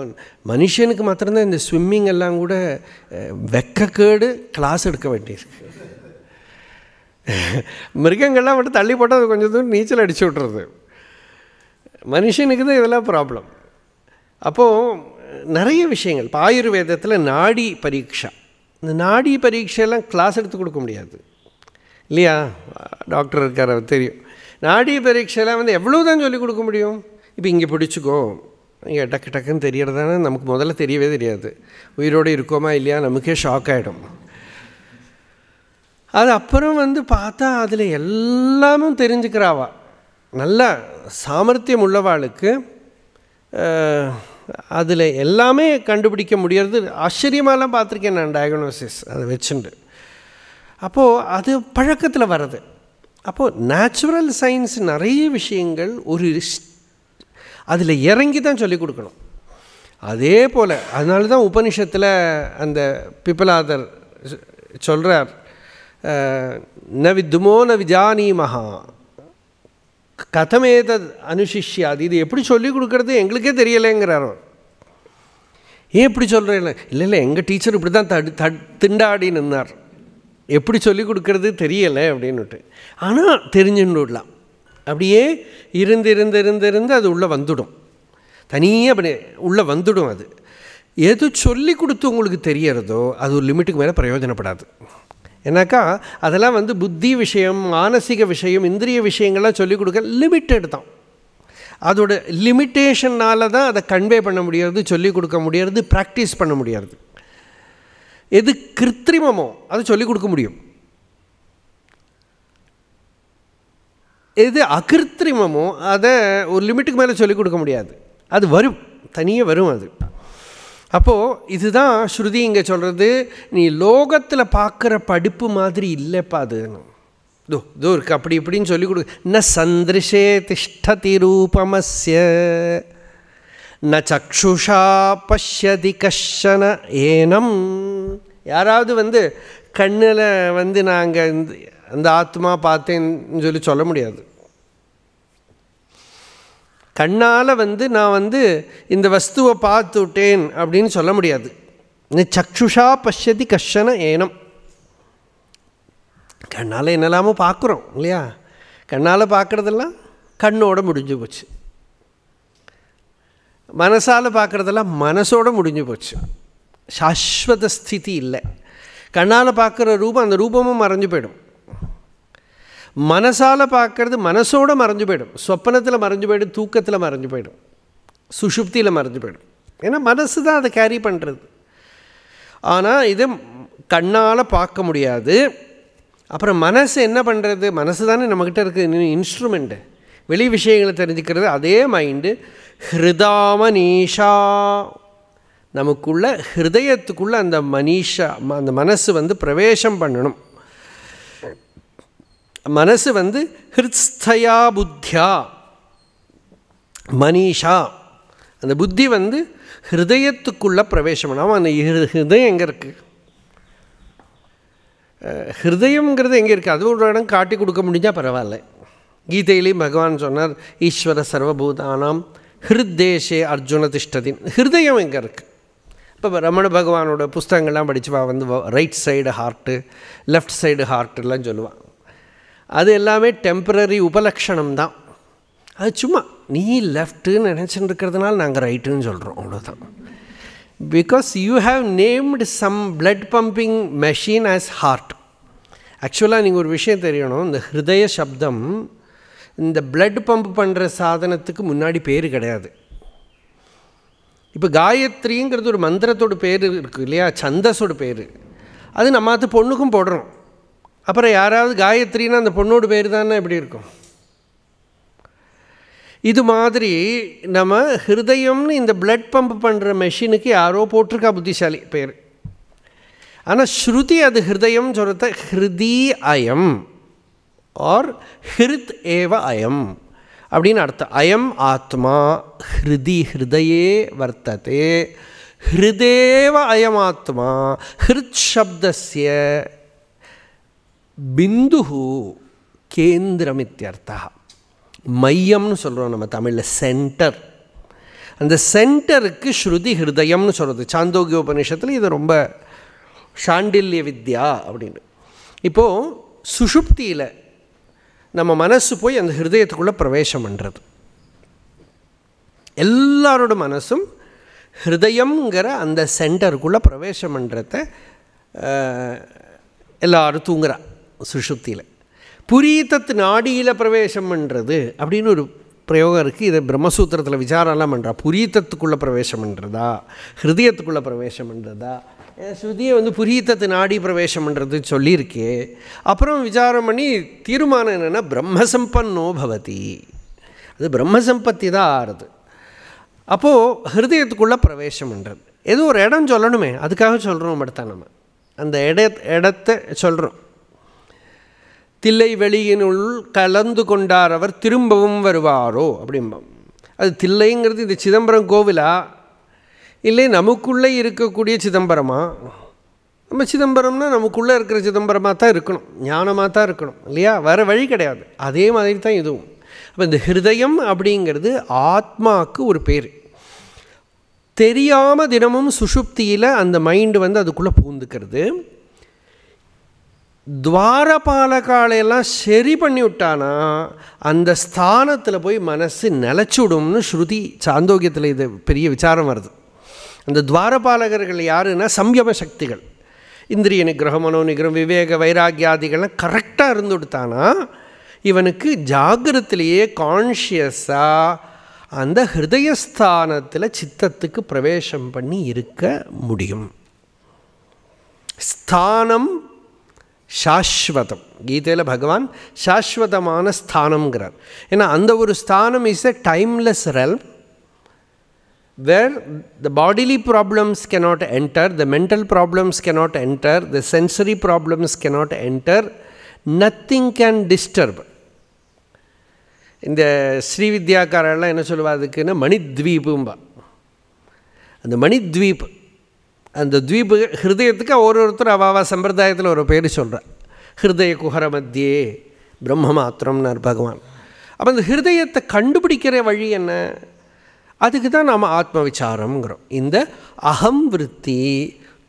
மனுஷனுக்கு மாத்திரம்தான் இந்த ஸ்விம்மிங் எல்லாம் கூட வெக்கக்கேடு கிளாஸ் எடுக்க வேண்டியிருக்கு மிருகங்கள்லாம் மட்டும் தள்ளி போட்டால் அது கொஞ்சம் தூரம் நீச்சல் அடிச்சு விட்றது மனுஷனுக்கு தான் இதெல்லாம் ப்ராப்ளம் அப்போது நிறைய விஷயங்கள் இப்போ ஆயுர்வேதத்தில் நாடி பரீட்சா இந்த நாடி பரீட்சையெல்லாம் கிளாஸ் எடுத்து கொடுக்க முடியாது இல்லையா டாக்டர் இருக்கார் அவர் தெரியும் நாடி பரீட்சையெல்லாம் வந்து எவ்வளோ தான் சொல்லிக் கொடுக்க முடியும் இப்போ இங்கே பிடிச்சிக்கோ இங்கே டக்கு டக்குன்னு தெரியறதானே நமக்கு முதல்ல தெரியவே தெரியாது உயிரோடு இருக்கோமா இல்லையா நமக்கே ஷாக் ஆகிடும் அது அப்புறம் வந்து பார்த்தா அதில் எல்லாமும் தெரிஞ்சுக்கிறாவா நல்ல சாமர்த்தியம் உள்ளவாளுக்கு அதில் எல்லாமே கண்டுபிடிக்க முடியறது ஆச்சரியமாலாம் பார்த்துருக்கேன் நான் டயக்னோசிஸ் அதை வச்சுண்டு அப்போது அது பழக்கத்தில் வர்றது அப்போது நேச்சுரல் சயின்ஸ் நிறைய விஷயங்கள் ஒரு அதில் இறங்கி தான் சொல்லிக் கொடுக்கணும் அதே போல் அதனால தான் உபனிஷத்தில் அந்த பிப்பலாதர் சொல்கிறார் ந வித்மோ ந விஜானீமஹா கதமேத அனுஷிஷியாது இது எப்படி சொல்லிக் கொடுக்குறது எங்களுக்கே தெரியலைங்கிறாரோ ஏன் இப்படி சொல்கிறேன் இல்லை இல்லை எங்கள் டீச்சர் இப்படி தான் தடு தடு திண்டாடி நின்னார் எப்படி சொல்லிக் கொடுக்கறது தெரியலை அப்படின்னுட்டு ஆனால் தெரிஞ்சுன்னு விடலாம் அப்படியே இருந்து இருந்து இருந்து இருந்து அது உள்ளே வந்துடும் தனியாக அப்படி உள்ளே வந்துடும் அது எது சொல்லி கொடுத்து உங்களுக்கு தெரியறதோ அது ஒரு லிமிட்டுக்கு மேலே பிரயோஜனப்படாது ஏன்னாக்கா அதெல்லாம் வந்து புத்தி விஷயம் மானசீக விஷயம் இந்திரிய விஷயங்கள்லாம் சொல்லிக் கொடுக்க லிமிட்டெடு தான் அதோட லிமிட்டேஷனால் தான் அதை கன்வே பண்ண முடியறது சொல்லிக் கொடுக்க முடியறது ப்ராக்டிஸ் பண்ண முடியாது எது கிருத்திரிமமோ அதை சொல்லிக் கொடுக்க முடியும் எது அகிருத்திரிமமோ அதை ஒரு லிமிட்டுக்கு மேலே சொல்லிக் கொடுக்க முடியாது அது வரும் தனியே வரும் அது அப்போது இதுதான் ஸ்ருதி இங்கே சொல்கிறது நீ லோகத்தில் பார்க்குற படிப்பு மாதிரி இல்லைப்பா அதுன்னு தோ தோ இருக்கு அப்படி இப்படின்னு சொல்லிக் கொடு ந சந்திருஷே திஷ்டதி ரூபமஸ்ய ந சக்ஷுஷா பஷ்யதி கஷன ஏனம் யாராவது வந்து கண்ணில் வந்து நாங்கள் இந்த அந்த ஆத்மா பார்த்தேன்னு சொல்லி சொல்ல முடியாது கண்ணால் வந்து நான் வந்து இந்த வஸ்துவை பார்த்துட்டேன் அப்படின்னு சொல்ல முடியாது சக்ஷுஷா பஷ்யதி கஷன ஏனம் கண்ணால் என்னெல்லாமோ பார்க்குறோம் இல்லையா கண்ணால் பார்க்குறதெல்லாம் கண்ணோடு முடிஞ்சு போச்சு மனசால் பார்க்குறதெல்லாம் மனசோடு முடிஞ்சு போச்சு சாஸ்வத ஸ்திதி இல்லை கண்ணால் பார்க்குற ரூபம் அந்த ரூபமும் மறைஞ்சு போயிடும் மனசால் பார்க்கறது மனசோடு மறைஞ்சு போயிடும் சொப்பனத்தில் மறைஞ்சு போயிடும் தூக்கத்தில் மறைஞ்சு போயிடும் சுஷுப்தியில் மறைஞ்சு போயிடும் ஏன்னா மனசு தான் அதை கேரி பண்ணுறது ஆனால் இது கண்ணால் பார்க்க முடியாது அப்புறம் மனசு என்ன பண்ணுறது மனசு தானே நம்மக்கிட்ட இருக்குது இன்ஸ்ட்ருமெண்ட்டு வெளி விஷயங்களை தெரிஞ்சுக்கிறது அதே மைண்டு ஹிருதாமனீஷா நீஷா நமக்குள்ள ஹிருதயத்துக்குள்ளே அந்த மனிஷா அந்த மனசு வந்து பிரவேசம் பண்ணணும் மனசு வந்து ஹிருஸ்தயா புத்தியா மனிஷா அந்த புத்தி வந்து ஹிருதயத்துக்குள்ளே பிரவேசம் பண்ணாமல் அந்த ஹிருதயம் எங்கே இருக்குது ஹிருதயங்கிறது எங்கே இருக்குது அது ஒரு இடம் காட்டி கொடுக்க முடிஞ்சால் பரவாயில்ல கீதையிலேயும் பகவான் சொன்னார் ஈஸ்வர சர்வபூதானாம் ஹிருத்தேஷே அர்ஜுன திஷ்டதின் ஹிருதயம் எங்கே இருக்குது இப்போ ரமண பகவானோட புஸ்தகங்கள்லாம் வா வந்து right side heart left side ஹார்ட்டுலாம் சொல்லுவான் அது எல்லாமே டெம்பரரி உபலக்ஷணம் தான் அது சும்மா நீ லெஃப்ட்டுன்னு நினச்சிட்டு இருக்கிறதுனால நாங்கள் ரைட்டுன்னு சொல்கிறோம் அவ்வளோதான் because you have named some blood pumping machine as heart ஆக்சுவலாக நீங்கள் ஒரு விஷயம் தெரியணும் இந்த ஹிருதய சப்தம் இந்த பிளட் பம்ப் பண்ணுற சாதனத்துக்கு முன்னாடி பேர் கிடையாது இப்போ காயத்ரிங்கிறது ஒரு மந்திரத்தோட பேர் இருக்குது இல்லையா சந்தஸோட பேர் அது நம்ம அது பொண்ணுக்கும் போடுறோம் அப்புறம் யாராவது காயத்ரின்னா அந்த பொண்ணோட பேர் தானே எப்படி இருக்கும் இது மாதிரி நம்ம ஹிருதயம்னு இந்த பிளட் பம்ப் பண்ணுற மெஷினுக்கு யாரோ போட்டிருக்கா புத்திசாலி பேர் ஆனால் ஸ்ருதி அது ஹிருதயம் சொல்கிறத ஹிருதி அயம் ஆர் ஹிருத் ஏவ அயம் அப்படின்னு அர்த்தம் அயம் ஆத்மா ஹிருதி ஹிருதயே வர்த்ததே ஹிருதேவ அயமாத்மா ஹிருத் சப்தசிய பிந்து இத்தியர்த்தா மையம்னு சொல்கிறோம் நம்ம தமிழில் சென்டர் அந்த சென்டருக்கு ஸ்ருதி ஹிருதயம்னு சொல்கிறது சாந்தோகி உபநிஷத்தில் இது ரொம்ப சாண்டில்ய வித்யா அப்படின்னு இப்போது சுஷுப்தியில் நம்ம மனசு போய் அந்த ஹிருதயத்துக்குள்ளே பிரவேசம் பண்ணுறது எல்லாரோட மனசும் ஹிருதயங்கிற அந்த சென்டருக்குள்ளே பிரவேசம் பண்ணுறத எல்லாரும் தூங்குறா சுஷுப்தியில் புரீத்தத்து நாடியில் பிரவேசம் பண்ணுறது அப்படின்னு ஒரு பிரயோகம் இருக்குது இதை பிரம்மசூத்திரத்தில் விசாரம்லாம் பண்ணுறா புரீத்தத்துக்குள்ளே பிரவேசம் பண்ணுறதா ஹிருதயத்துக்குள்ளே பிரவேசம் பண்ணுறதா ஸ்ருதியை வந்து புரீத்தத்து நாடி பிரவேசம்ன்றது சொல்லியிருக்கே அப்புறம் விசாரம் பண்ணி தீர்மானம் என்னென்னா பிரம்மசம்பன்னோ பவதி அது பிரம்மசம்பத்தி தான் ஆறுது அப்போது ஹிருதயத்துக்குள்ளே பிரவேசம்ன்றது ஏதோ ஒரு இடம் சொல்லணுமே அதுக்காக சொல்கிறோம் மட்டும்தான் நம்ம அந்த இட இடத்த சொல்கிறோம் தில்லை வெளியினுள் கலந்து கொண்டார் அவர் திரும்பவும் வருவாரோ அப்படிம்போம் அது தில்லைங்கிறது இந்த சிதம்பரம் கோவிலா இல்லை நமக்குள்ளே இருக்கக்கூடிய சிதம்பரமா நம்ம சிதம்பரம்னா நமக்குள்ளே இருக்கிற சிதம்பரமாக தான் இருக்கணும் ஞானமாக தான் இருக்கணும் இல்லையா வேறு வழி கிடையாது அதே மாதிரி தான் இதுவும் அப்போ இந்த ஹிருதயம் அப்படிங்கிறது ஆத்மாவுக்கு ஒரு பேர் தெரியாமல் தினமும் சுஷுப்தியில் அந்த மைண்டு வந்து அதுக்குள்ளே பூந்துக்கிறது துவாரபாலகாலையெல்லாம் சரி பண்ணி விட்டானா அந்த ஸ்தானத்தில் போய் மனசு நிலச்சுடும்னு ஸ்ருதி சாந்தோக்கியத்தில் இது பெரிய விசாரம் வருது அந்த துவாரபாலகர்கள் யாருன்னா சம்யம சக்திகள் இந்திரிய நிகிரகம் மனோ நிகரம் விவேக வைராக்கியாதிகள்லாம் கரெக்டாக இருந்து கொடுத்தானா இவனுக்கு ஜாகிரத்திலேயே கான்ஷியஸாக அந்த ஹிருதயஸ்தானத்தில் சித்தத்துக்கு பிரவேசம் பண்ணி இருக்க முடியும் ஸ்தானம் சாஸ்வதம் கீதையில் பகவான் சாஸ்வதமான ஸ்தானம்ங்கிறார் ஏன்னா அந்த ஒரு ஸ்தானம் is a timeless realm where the bodily problems cannot enter, the mental problems cannot enter, the sensory problems cannot enter, nothing can disturb. இந்த ஸ்ரீ வித்யாக்காரெல்லாம் என்ன சொல்லுவா அதுக்குன்னு மணித்வீபும்பா அந்த மணித்வீப் அந்த த்வீபு ஹிருதயத்துக்கு ஒரு ஒருத்தர் அவாவா சம்பிரதாயத்தில் ஒரு பேர் சொல்கிறார் ஹிருதய குஹர மத்தியே பிரம்ம மாத்திரம்னார் பகவான் அப்போ அந்த ஹிருதயத்தை கண்டுபிடிக்கிற வழி என்ன அதுக்கு தான் நாம் ஆத்ம விசாரம்ங்கிறோம் இந்த அகம் விற்பி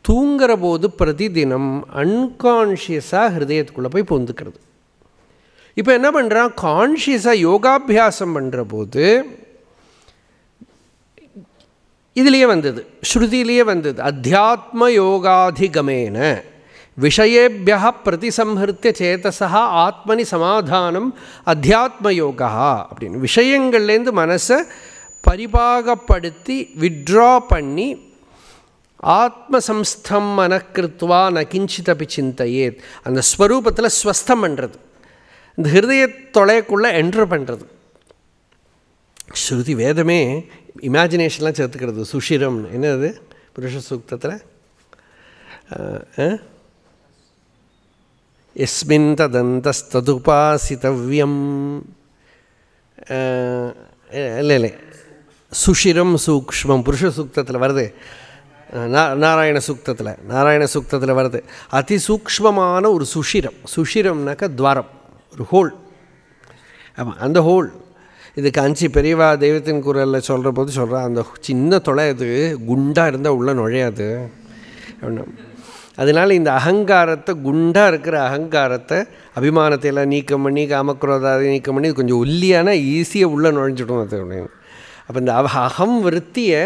தூங்குற போது பிரதிதினம் அன்கான்ஷியஸாக ஹிருதயத்துக்குள்ளே போய் பொந்துக்கிறது இப்போ என்ன பண்ணுறான் கான்ஷியஸாக யோகாபியாசம் பண்ணுற போது இதுலேயே வந்தது ஸ்ருதியிலேயே வந்தது அத்தியாத்ம யோகாதிகமேன விஷயேபிய பிரதிசம்ஹிருத்திய சேத்தசா ஆத்மனி சமாதானம் அத்தியாத்ம யோகா அப்படின்னு விஷயங்கள்லேருந்து மனசை பரிபாகப்படுத்தி விட்ரா பண்ணி ஆத்மசம்ஸ்தம் மனக்கிருத்வா நகிஞ்சிதபி சிந்தையேத் அந்த ஸ்வரூபத்தில் ஸ்வஸ்தம் பண்ணுறது இந்த ஹிருதய தொலைக்குள்ளே என்ட்ரு பண்ணுறது ஸ்ருதி வேதமே இமேஜினேஷன்லாம் சேர்த்துக்கிறது சுஷிரம் என்னது புருஷ சூக்தத்தில் எஸ்மின் ததந்தஸ்ததுபாசித்தவ்யம் இல்லை இல்லை சுஷிரம் சூக்மம் புருஷ சூக்தத்தில் வருது நாராயண சூக்தத்தில் நாராயண சூக்தத்தில் வருது அதி சூக்மமான ஒரு சுஷிரம் சுஷிரம்னாக்கா துவாரம் ஒரு ஹோல் ஆமாம் அந்த ஹோல் இதுக்கு அஞ்சு பெரியவா தெய்வத்தின் குரலில் சொல்கிற போது சொல்கிறேன் அந்த சின்ன தொலை அது குண்டாக இருந்தால் உள்ளே நுழையாது அதனால் இந்த அகங்காரத்தை குண்டாக இருக்கிற அகங்காரத்தை அபிமானத்தையெல்லாம் நீக்கம் பண்ணி காமக்ரோதாதை நீக்கம் பண்ணி கொஞ்சம் ஒல்லியான ஈஸியாக உள்ளே நுழைஞ்சிடும் அது அப்படின்னு அப்போ இந்த அகம் விருத்தியை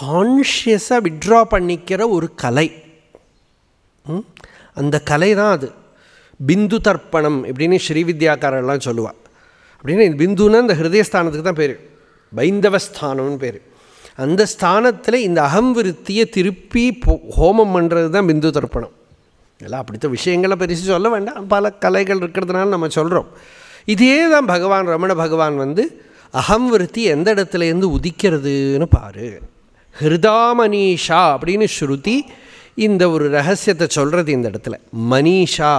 கான்ஷியஸாக விட்ரா பண்ணிக்கிற ஒரு கலை அந்த கலை தான் அது பிந்து தர்ப்பணம் இப்படின்னு ஸ்ரீவித்யாக்காரெல்லாம் சொல்லுவாள் அப்படின்னு பிந்துன்னா இந்த ஹிருதயஸ்தானத்துக்கு தான் பேர் பைந்தவஸ்தானம்னு பேர் அந்த ஸ்தானத்தில் இந்த அகம் விருத்தியை திருப்பி ஹோமம் பண்ணுறது தான் பிந்து தர்ப்பணம் எல்லாம் அப்படித்த விஷயங்களை பெருசு சொல்ல வேண்டாம் பல கலைகள் இருக்கிறதுனால நம்ம சொல்கிறோம் இதே தான் பகவான் ரமண பகவான் வந்து அகம் விருத்தி எந்த இடத்துலேருந்து உதிக்கிறதுன்னு பாரு ஹிருதாமனீஷா அப்படின்னு ஸ்ருதி இந்த ஒரு ரகசியத்தை சொல்கிறது இந்த இடத்துல மனிஷா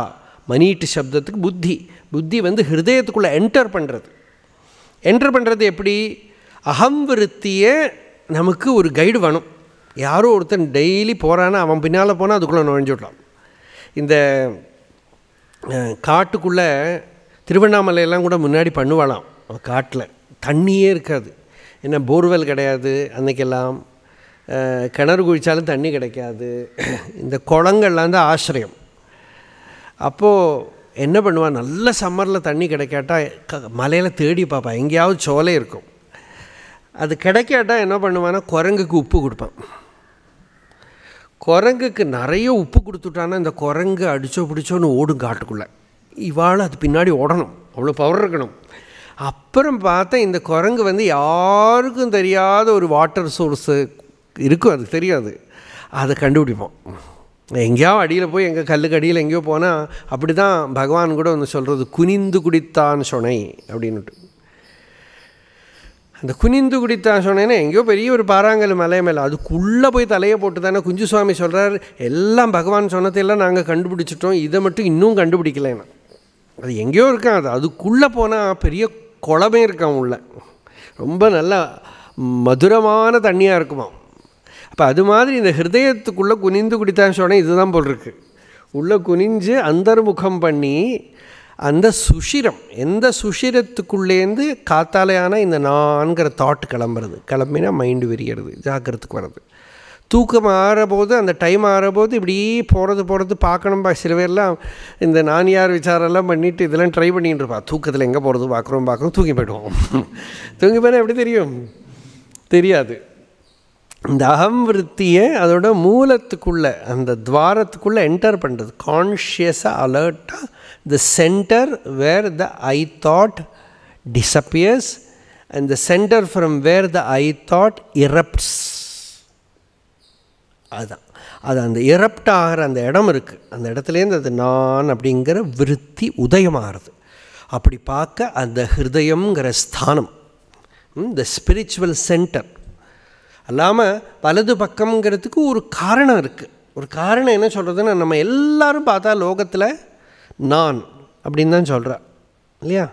மணிட்டு சப்தத்துக்கு புத்தி புத்தி வந்து ஹிருதயத்துக்குள்ளே என்டர் பண்ணுறது என்டர் பண்ணுறது எப்படி அகம் விருத்தியே நமக்கு ஒரு கைடு வேணும் யாரோ ஒருத்தன் டெய்லி போகிறான்னா அவன் பின்னால் போனால் அதுக்குள்ளே நுழைஞ்சுடலாம் இந்த காட்டுக்குள்ளே திருவண்ணாமலையெல்லாம் கூட முன்னாடி பண்ணுவாளாம் காட்டில் தண்ணியே இருக்காது ஏன்னா போர்வெல் கிடையாது அன்றைக்கெல்லாம் கிணறு குழிச்சாலும் தண்ணி கிடைக்காது இந்த குளங்கள்லாம் தான் ஆசிரியம் அப்போது என்ன பண்ணுவாள் நல்ல சம்மரில் தண்ணி கிடைக்காட்டா மலையில் தேடி பார்ப்பான் எங்கேயாவது சோலை இருக்கும் அது கிடைக்காட்டா என்ன பண்ணுவான்னா குரங்குக்கு உப்பு கொடுப்பான் குரங்குக்கு நிறைய உப்பு கொடுத்துட்டான்னா இந்த குரங்கு அடித்தோ பிடிச்சோன்னு ஓடும் காட்டுக்குள்ளே இவாள் அது பின்னாடி ஓடணும் அவ்வளோ பவர் இருக்கணும் அப்புறம் பார்த்தா இந்த குரங்கு வந்து யாருக்கும் தெரியாத ஒரு வாட்டர் சோர்ஸு இருக்கும் அது தெரியாது அதை கண்டுபிடிப்போம் எங்கேயாவது அடியில் போய் எங்கள் கல்லுக்கு அடியில் எங்கேயோ போனால் அப்படி தான் பகவான் கூட ஒன்று சொல்கிறது குனிந்து குடித்தான் சொனை அப்படின்னுட்டு அந்த குனிந்து குடித்தான் சொன்னேன்னா எங்கேயோ பெரிய ஒரு பாறாங்கல் மலை மேலே அதுக்குள்ளே போய் தலையை போட்டு தானே குஞ்சு சுவாமி சொல்கிறார் எல்லாம் பகவான் சொன்னதையெல்லாம் நாங்கள் கண்டுபிடிச்சிட்டோம் இதை மட்டும் இன்னும் கண்டுபிடிக்கலைன்னா அது எங்கேயோ இருக்கான் அது அதுக்குள்ளே போனால் பெரிய குளமே இருக்கான் உள்ள ரொம்ப நல்லா மதுரமான தண்ணியாக இருக்குமா அப்போ அது மாதிரி இந்த ஹிருதயத்துக்குள்ளே குனிந்து குடித்தான்னு சொன்னால் இதுதான் போல் இருக்குது உள்ளே குனிஞ்சு அந்தர்முகம் பண்ணி அந்த சுஷிரம் எந்த சுஷிரத்துக்குள்ளேருந்து காத்தாலையான இந்த நான்கிற தாட் கிளம்புறது கிளம்பினா மைண்டு விரிகிறது ஜாக்கிரத்துக்கு வர்றது தூக்கம் ஆகிறபோது அந்த டைம் ஆகிறபோது இப்படி போகிறது போகிறது பார்க்கணும்பா சில பேர்லாம் இந்த நான் யார் விசாரெல்லாம் பண்ணிவிட்டு இதெல்லாம் ட்ரை பண்ணிகிட்டு இருப்பா தூக்கத்தில் எங்கே போகிறது பார்க்குறோம் பார்க்குறோம் தூங்கி போயிடுவோம் தூங்கி போனால் எப்படி தெரியும் தெரியாது இந்த அகம் விருத்தியை அதோட மூலத்துக்குள்ளே அந்த துவாரத்துக்குள்ளே என்டர் பண்ணுறது கான்ஷியஸாக அலர்ட்டாக the centre where the I thought disappears and the centre from where the I thought erupts அதுதான் அது அந்த இரப்ட் ஆகிற அந்த இடம் இருக்குது அந்த இடத்துலேருந்து அது நான் அப்படிங்கிற விருத்தி உதயமாகிறது அப்படி பார்க்க அந்த ஹிருதயங்கிற ஸ்தானம் இந்த ஸ்பிரிச்சுவல் சென்டர் அல்லாமல் வலது பக்கம்ங்கிறதுக்கு ஒரு காரணம் இருக்குது ஒரு காரணம் என்ன சொல்கிறதுன்னா நம்ம எல்லோரும் பார்த்தா லோகத்தில் நான் அப்படின்னு தான் சொல்கிறேன் இல்லையா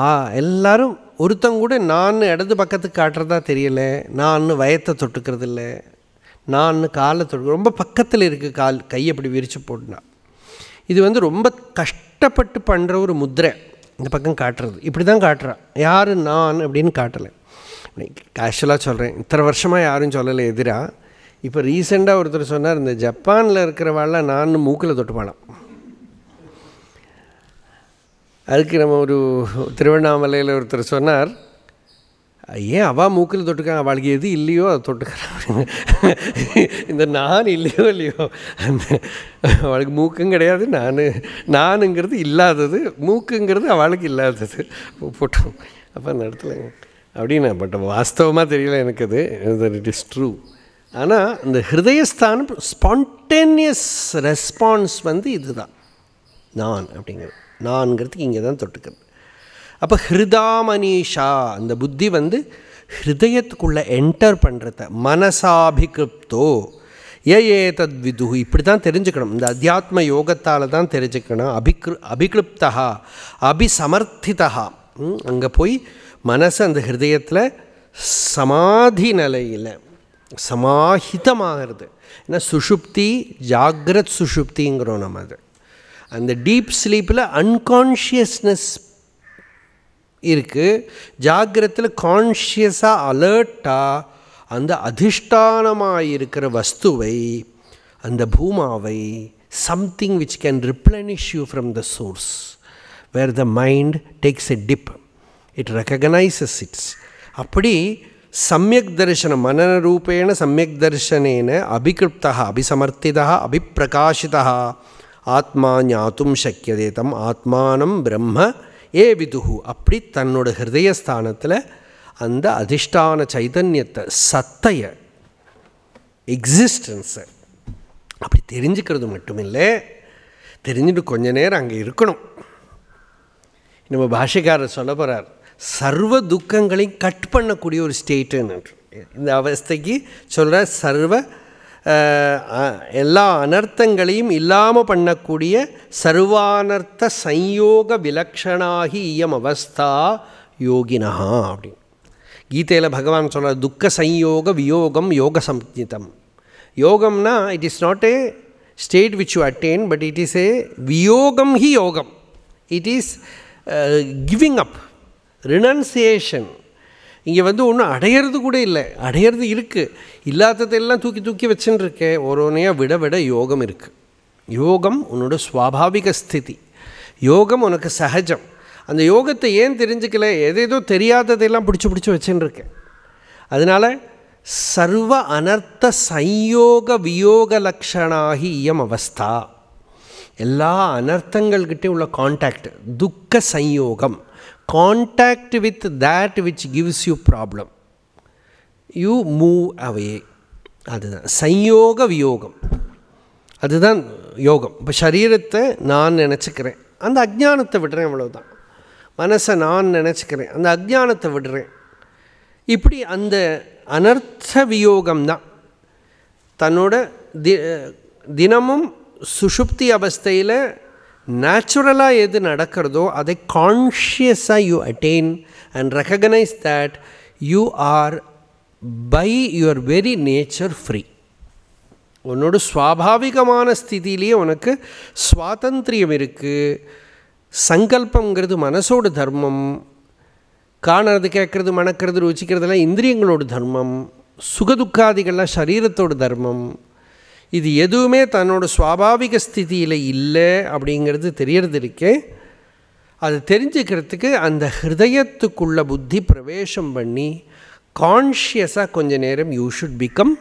ஆ எல்லோரும் ஒருத்தங்கூட நான் இடது பக்கத்துக்கு காட்டுறதா தெரியலை நான் வயத்தை தொட்டுக்கிறது இல்லை நான் காலை தொடு ரொம்ப பக்கத்தில் இருக்குது கால் கை அப்படி விரித்து போட்டுனா இது வந்து ரொம்ப கஷ்டப்பட்டு பண்ணுற ஒரு முத்திரை இந்த பக்கம் காட்டுறது இப்படி தான் காட்டுறான் யார் நான் அப்படின்னு காட்டலை கேஷுவலாக சொல்கிறேன் இத்தனை வருஷமாக யாரும் சொல்லலை எதிராக இப்போ ரீசெண்டாக ஒருத்தர் சொன்னார் இந்த ஜப்பானில் இருக்கிறவாள் நான் மூக்கில் தொட்டு அதுக்கு நம்ம ஒரு திருவண்ணாமலையில் ஒருத்தர் சொன்னார் ஏன் அவள் மூக்கில் தொட்டுக்காங்க அவளுக்கு எது இல்லையோ அதை தொட்டுக்கிறான் இந்த நான் இல்லையோ இல்லையோ அந்த அவளுக்கு மூக்கும் கிடையாது நான் நானுங்கிறது இல்லாதது மூக்குங்கிறது அவளுக்கு இல்லாதது போட்டோம் அப்போ அந்த இடத்துல அப்படின்னா பட் வாஸ்தவமாக தெரியல எனக்கு அது இட் இஸ் ட்ரூ ஆனால் இந்த ஹிருதயஸ்தானம் ஸ்பான்டேனியஸ் ரெஸ்பான்ஸ் வந்து இதுதான் நான் அப்படிங்கிறது நான்கிறதுக்கு இங்கே தான் தொட்டுக்கிறது அப்போ ஹிருதாமனீஷா அந்த புத்தி வந்து ஹிருதயத்துக்குள்ளே என்டர் பண்ணுறத மனசாபிகிருப்தோ ஏ ஏ தத்விது இப்படி தான் தெரிஞ்சுக்கணும் இந்த அத்தியாத்ம யோகத்தால் தான் தெரிஞ்சுக்கணும் அபிக்ரு அபிகிருப்தா அபிசமர்த்திதா அங்கே போய் மனசு அந்த ஹிருதயத்தில் சமாதி நிலையில் சமாஹிதமாகிறது ஏன்னா சுஷுப்தி ஜாகிரத் சுஷுப்திங்கிறோம் நம்ம அது அந்த டீப் ஸ்லீப்பில் அன்கான்ஷியஸ்னஸ் இருக்குது ஜாகிரத்தில் கான்ஷியஸாக அலர்ட்டாக அந்த அதிஷ்டானமாக இருக்கிற வஸ்துவை அந்த பூமாவை something which can replenish you from the source where the mind takes a dip it recognises it's அப்படி சமயக் தரிசனம் மனநரூபேண சமயக் தரிசனேன அபிகிருப்தா அபிசமர்த்திதா அபிப்பிரகாஷிதா ஆத்மா ஞாத்தும் சக்கியதே தம் ஆத்மானம் பிரம்ம ஏ விதுகு அப்படி தன்னோட ஹிருதயஸ்தானத்தில் அந்த அதிஷ்டான சைதன்யத்தை சத்தைய எக்ஸிஸ்டன்ஸை அப்படி தெரிஞ்சுக்கிறது மட்டுமில்லை தெரிஞ்சுட்டு கொஞ்ச நேரம் அங்கே இருக்கணும் நம்ம பாஷைக்காரர் சொல்ல போகிறார் சர்வ துக்கங்களையும் கட் பண்ணக்கூடிய ஒரு ஸ்டேட்டுன்னு இந்த அவஸ்தைக்கு சொல்கிற சர்வ எல்லா அனர்த்தங்களையும் இல்லாமல் பண்ணக்கூடிய சர்வானர்த்த சயோக விலக்ஷணாகி இயம் அவஸ்தா யோகினா அப்படின்னு கீதையில் பகவான் சொல்கிறார் துக்க சயோக வியோகம் யோக சம்ஜிதம் யோகம்னா it is not a state which you attain but it is a வியோகம் ஹி யோகம் it is giving up renunciation இங்கே வந்து ஒன்றும் அடையிறது கூட இல்லை அடையிறது இருக்குது இல்லாததெல்லாம் தூக்கி தூக்கி வச்சுன்னு இருக்கேன் ஒரு ஒன்றையாக விட விட யோகம் இருக்குது யோகம் உன்னோட சுவாபாவிக ஸ்திதி யோகம் உனக்கு சகஜம் அந்த யோகத்தை ஏன் தெரிஞ்சுக்கல எதேதோ தெரியாததையெல்லாம் பிடிச்சி பிடிச்சி வச்சுன்னு இருக்கேன் அதனால் சர்வ அனர்த்த சயோக வியோக லக்ஷணாகி இயம் அவஸ்தா எல்லா அனர்த்தங்கள்கிட்டே உள்ள கான்டாக்ட் துக்க சயோகம் contact with that which gives you problem you move away. அதுதான் சையோக வியோகம் அதுதான் யோகம் இப்போ சரீரத்தை நான் நினச்சிக்கிறேன் அந்த அஜ்ஞானத்தை விடுறேன் அவ்வளோதான் மனசை நான் நினச்சிக்கிறேன் அந்த அஜ்ஞானத்தை விடுறேன் இப்படி அந்த அனர்த்த வியோகம்தான் தன்னோட தி தினமும் சுஷுப்தி அவஸ்தையில் நேச்சுரலாக எது நடக்கிறதோ அதை கான்ஷியஸாக you attain and recognise that you are by your very nature free உன்னோட சுவாபாவிகமான ஸ்திதியிலேயே உனக்கு சுவாதந்திரியம் இருக்குது சங்கல்பங்கிறது மனசோட தர்மம் காணறது கேட்குறது மணக்கிறது ருச்சிக்கிறதுலாம் இந்திரியங்களோட தர்மம் சுகதுக்காதிகள்லாம் சரீரத்தோட தர்மம் இது எதுவுமே தன்னோட சுவாபாவிக ஸ்திதியில் இல்லை அப்படிங்கிறது தெரியறது இருக்கே அது தெரிஞ்சுக்கிறதுக்கு அந்த ஹிருதயத்துக்குள்ள புத்தி பிரவேசம் பண்ணி கான்ஷியஸாக கொஞ்ச நேரம் you should become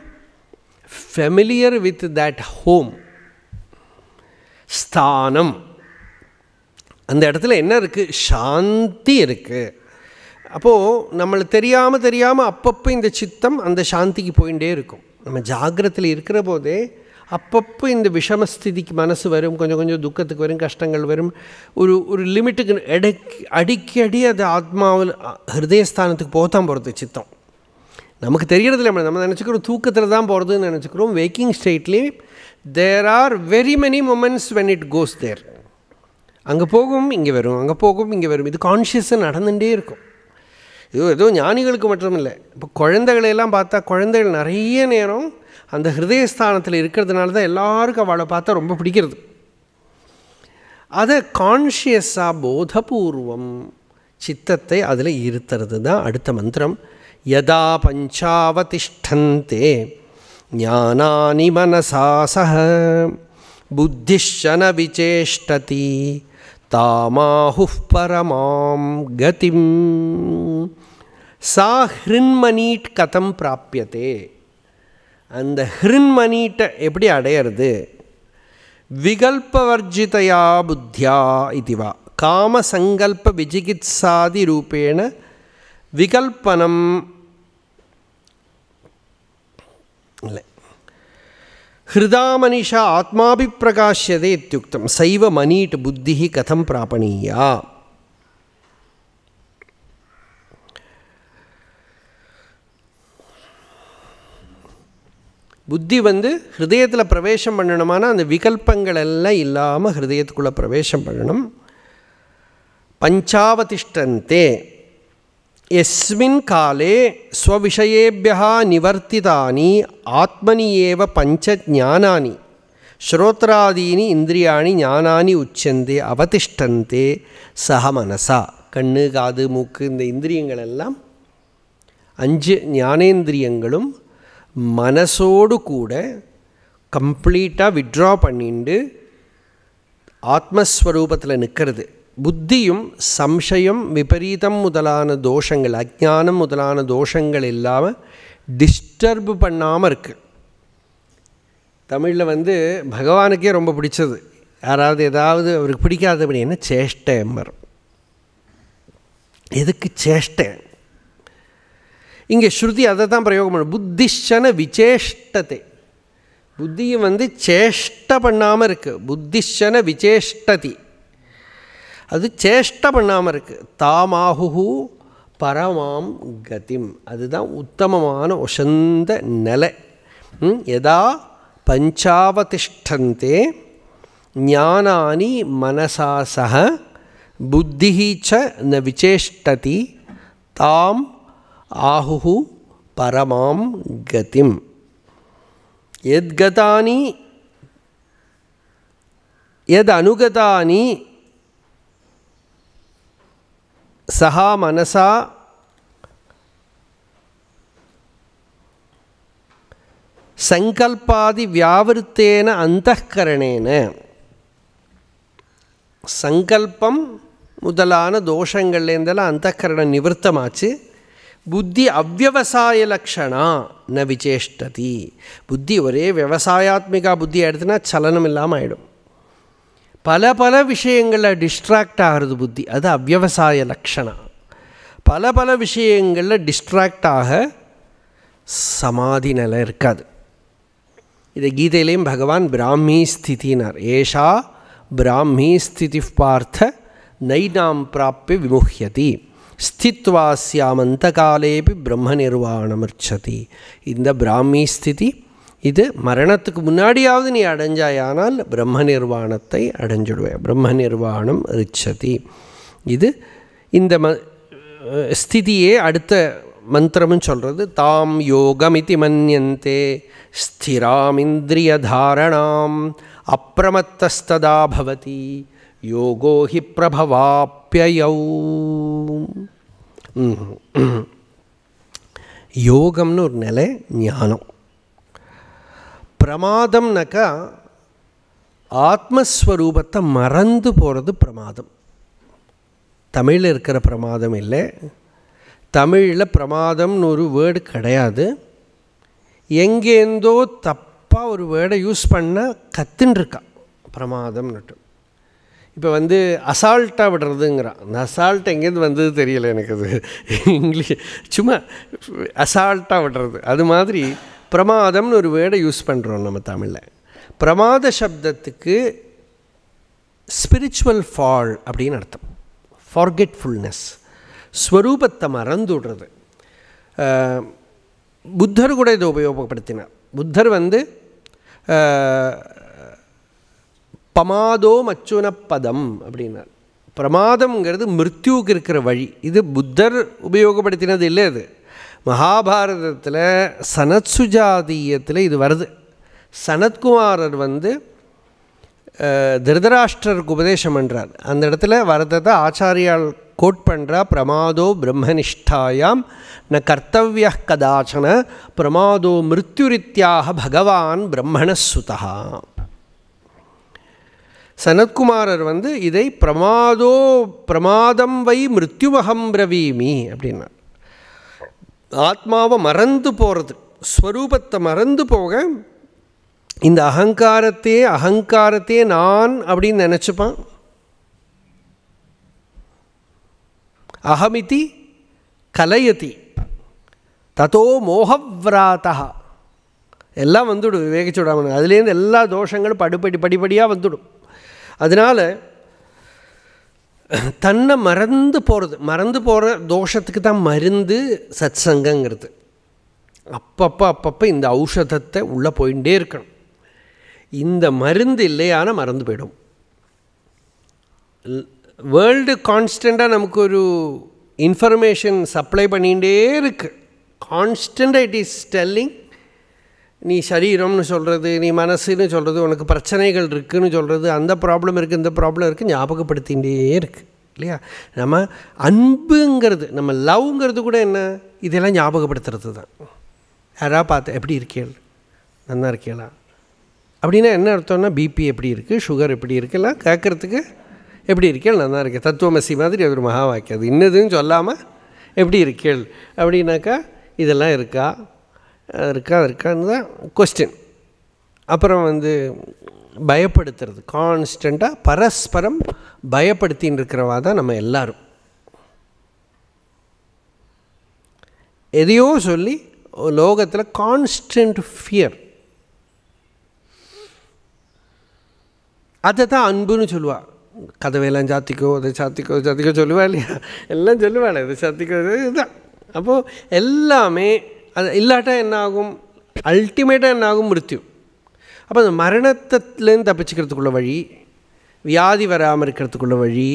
familiar with that home ஸ்தானம் அந்த இடத்துல என்ன இருக்குது சாந்தி இருக்குது அப்போது நம்மளை தெரியாமல் தெரியாமல் அப்பப்போ இந்த சித்தம் அந்த சாந்திக்கு போயிட்டே இருக்கும் நம்ம ஜாகிரத்தில் இருக்கிற போதே அப்பப்போ இந்த விஷமஸ்திதிக்கு மனசு வரும் கொஞ்சம் கொஞ்சம் துக்கத்துக்கு வரும் கஷ்டங்கள் வரும் ஒரு ஒரு லிமிட்டுக்கு எடை அடிக்கடி அது ஆத்மாவில் ஹிருதயஸ்தானத்துக்கு போகத்தான் போகிறது சித்தம் நமக்கு தெரியறதில்ல இல்லை நம்ம நினச்சிக்கிறோம் தூக்கத்தில் தான் போகிறதுன்னு நினச்சிக்கிறோம் வேக்கிங் ஸ்டேட்லேயும் there are very many moments when it goes there அங்கே போகும் இங்கே வரும் அங்கே போகும் இங்கே வரும் இது கான்ஷியஸாக நடந்துகிட்டே இருக்கும் இது ஏதோ ஞானிகளுக்கு மட்டுமில்லை இப்போ குழந்தைகளையெல்லாம் பார்த்தா குழந்தைகள் நிறைய நேரம் அந்த ஹிருதயஸ்தானத்தில் இருக்கிறதுனால தான் எல்லாருக்கும் அவளை பார்த்தா ரொம்ப பிடிக்கிறது அதை கான்ஷியஸாக போதபூர்வம் சித்தத்தை அதில் இருத்துறது தான் அடுத்த மந்திரம் யதா பஞ்சாவதிஷ்டந்தே ஞானானி மனசாசக புத்திஷன விசேஷ்டதி தாமாஹுः பரமாம் கதிம் சா ஹிருண்மனீட் கதம் பிராப்பியதே அந்த ஹிருண்மணீட்டை எப்படி அடையிறது விகல்பவர்ஜிதையா புத்தியா இதுவா காமசங்கல்ப விஜிகித்சாதி ரூபேண விகல்பனம் இல்லை ஆத்மாபி ஆத்மாபிப்பிரகாஷ்யதே இத்தியுக்தம் சைவ மனீட் புத்தி கதம் பிராபணீயா புத்தி வந்து ஹிருதயத்தில் பிரவேசம் பண்ணணுமானா அந்த விகல்பங்கள் எல்லாம் இல்லாமல் ஹிருதயத்துக்குள்ளே பிரவேசம் பண்ணணும் பஞ்சாவதிஷ்டந்தே எஸ்மின் காலே ஸ்வவிஷயேபியா நிவர்த்திதானி ஆத்மனி ஏவ பஞ்ச ஜானானி ஸ்ரோத்ராதீனி இந்திரியாணி ஞானானி உச்சந்தே அவதிஷ்டந்தே சக மனசா கண்ணு காது மூக்கு இந்த இந்திரியங்கள் எல்லாம் அஞ்சு ஞானேந்திரியங்களும் மனசோடு கூட கம்ப்ளீட்டாக விட்ரா பண்ணிட்டு ஆத்மஸ்வரூபத்தில் நிற்கிறது புத்தியும் சம்சயம் விபரீதம் முதலான தோஷங்கள் அஜானம் முதலான தோஷங்கள் இல்லாமல் டிஸ்டர்பு பண்ணாமல் இருக்குது தமிழில் வந்து பகவானுக்கே ரொம்ப பிடிச்சது யாராவது ஏதாவது அவருக்கு பிடிக்காத அப்படின்னா சேஷ்டம்பர் எதுக்கு சேஷ்டை இங்கே ஸ்ருதி அதை தான் பிரயோகம் பண்ணும் புத்திஷன விசேஷ்டத்தை புத்தியும் வந்து சேஷ்ட பண்ணாமல் இருக்குது புத்திஷன விசேஷ்டதி அது சேஷ்டை பண்ணாமல் இருக்குது தாமாகு பரமாம் கதிம் அதுதான் உத்தமமான உசந்த நிலை எதா பஞ்சாவதிஷ்டந்தே ஞானானி மனசா சக புத்தி ச ந விசேஷ்டதி தாம் ஆகு பரமாம் கதிம் எத்கதானி எத் அனுகதானி சஹா மனசா சங்கல்பாதி வியாவிருத்தேன அந்தகரணேன சங்கல்பம் முதலான தோஷங்கள்லேருந்தெல்லாம் அந்தகரணம் நிவர்த்தமாச்சு புத்தி அவ்வவசாய லக்ஷணா ந விசேஷ்டதி புத்தி ஒரே விவசாயாத்மிகா புத்தி ஆயிடுதுன்னா சலனம் இல்லாமல் ஆகிடும் பல பல விஷயங்களில் டிஸ்ட்ராக்ட் ஆகிறது புத்தி அது அவ்வசாய லக்ஷணம் பல பல விஷயங்களில் டிஸ்ட்ராக்ட் ஆக சமாதி நிலை இருக்காது இதை கீதையிலையும் பகவான் பிராமி ஸ்திதினார் ஏஷா பிராமி ஸ்திதி பார்த்த நைனாம் பிராப்பி விமுகியதி ஸ்தித்வாசியாமந்த காலேபி பிரம்ம நிர்வாணமர்ச்சதி இந்த பிராமி ஸ்திதி இது மரணத்துக்கு முன்னாடியாவது நீ அடைஞ்சாயானால் பிரம்ம நிர்வாணத்தை அடைஞ்சிடுவேன் பிரம்ம நிர்வாணம் ரிச்சதி இது இந்த ம ஸ்திதியே அடுத்த மந்திரமும் சொல்கிறது தாம் யோகமிதி மன்யந்தே ஸ்திராமிந்திரிய தாரணாம் அப்பிரமத்தஸ்ததா பவதி யோகோ ஹி பிரபவாப்பியௌ யோகம்னு ஒரு நிலை ஞானம் பிரமாதம்னாக்கா ஆத்மஸ்வரூபத்தை மறந்து போகிறது பிரமாதம் தமிழில் இருக்கிற பிரமாதம் இல்லை தமிழில் பிரமாதம்னு ஒரு வேர்டு கிடையாது எங்கேருந்தோ தப்பாக ஒரு வேர்டை யூஸ் பண்ணால் கத்துன்ருக்கா பிரமாதம்னுட்டு இப்போ வந்து அசால்ட்டாக விடுறதுங்கிறான் அந்த அசால்ட் எங்கேருந்து வந்தது தெரியல எனக்கு அது இங்கிலீஷ் சும்மா அசால்ட்டாக விடுறது அது மாதிரி பிரமாதம்னு ஒரு வேர்டை யூஸ் பண்ணுறோம் நம்ம தமிழில் பிரமாத சப்தத்துக்கு ஸ்பிரிச்சுவல் ஃபால் அப்படின்னு அர்த்தம் ஃபார்கெட்ஃபுல்னஸ் ஸ்வரூபத்தை மறந்துடுறது புத்தர் கூட இதை உபயோகப்படுத்தினார் புத்தர் வந்து பமாதோ மச்சுன பதம் அப்படின்னார் பிரமாதம்ங்கிறது மிருத்யூக்கு இருக்கிற வழி இது புத்தர் உபயோகப்படுத்தினது இல்லை அது மகாபாரதத்தில் சனத்சுஜாதீயத்தில் இது வருது சனத்குமாரர் வந்து திருதராஷ்டருக்கு உபதேசம் பண்ணுறார் அந்த இடத்துல வரதத்தை ஆச்சாரியால் கோட் பண்ணுறா பிரமாதோ பிரம்மனிஷ்டாயாம் ந கர்த்தவிய கதாச்சன பிரமாதோ மிருத்யுரித்தியாக பகவான் பிரம்மணசுதா சனத்குமாரர் வந்து இதை பிரமாதோ பிரமாதம் வை மிருத்யுமகம் பிரவீமி அப்படின்னார் ஆத்மாவை மறந்து போகிறது ஸ்வரூபத்தை மறந்து போக இந்த அகங்காரத்தையே அகங்காரத்தையே நான் அப்படின்னு நினச்சிப்பான் அகமிதி கலையதி ததோ மோகவ்ராத்தா எல்லாம் வந்துவிடும் விவேக அதுலேருந்து எல்லா தோஷங்களும் படுபடி படிப்படியாக வந்துடும் அதனால் தன்னை மறந்து போகிறது மறந்து போகிற தோஷத்துக்கு தான் மருந்து சத் சங்கங்கிறது அப்பப்போ அப்பப்போ இந்த ஔஷதத்தை உள்ளே போயிட்டே இருக்கணும் இந்த மருந்து இல்லையான மறந்து போயிடும் வேர்ல்டு கான்ஸ்டண்ட்டாக நமக்கு ஒரு இன்ஃபர்மேஷன் சப்ளை பண்ணிகிட்டே இருக்குது கான்ஸ்டண்ட்டாக இட் இஸ் டெல்லிங் நீ சரீரம்னு சொல்கிறது நீ மனசுன்னு சொல்கிறது உனக்கு பிரச்சனைகள் இருக்குதுன்னு சொல்கிறது அந்த ப்ராப்ளம் இருக்குது இந்த ப்ராப்ளம் இருக்குது ஞாபகப்படுத்திகிட்டே இருக்குது இல்லையா நம்ம அன்புங்கிறது நம்ம லவ்ங்கிறது கூட என்ன இதெல்லாம் ஞாபகப்படுத்துறது தான் யாராக பார்த்து எப்படி இருக்கேள் நல்லா இருக்கேளா அப்படின்னா என்ன அர்த்தம்னா பிபி எப்படி இருக்குது சுகர் எப்படி இருக்குல்லாம் கேட்குறதுக்கு எப்படி இருக்கேள் நல்லா இருக்கு தத்துவமசி மாதிரி அது ஒரு மகா வாக்கியம் அது இன்னதுன்னு சொல்லாமல் எப்படி இருக்கேள் அப்படின்னாக்கா இதெல்லாம் இருக்கா இருக்கா இருக்கான்னு தான் கொஸ்டின் அப்புறம் வந்து பயப்படுத்துறது கான்ஸ்டண்ட்டாக பரஸ்பரம் பயப்படுத்தின்னு இருக்கிறவா தான் நம்ம எல்லோரும் எதையோ சொல்லி லோகத்தில் கான்ஸ்டன்ட் ஃபியர் அதை தான் அன்புன்னு சொல்லுவாள் கதவையெல்லாம் சாத்திக்கோ அதை சாத்திக்கோ சாத்திக்கோ சொல்லுவா இல்லையா எல்லாம் சொல்லுவாள் இதை சாத்திக்கோ இதுதான் அப்போது எல்லாமே அது இல்லாட்டால் என்ன ஆகும் அல்டிமேட்டாக என்ன ஆகும் அப்போ அந்த மரணத்திலேருந்து தப்பிச்சுக்கிறதுக்குள்ள வழி வியாதி வராமல் இருக்கிறதுக்குள்ள வழி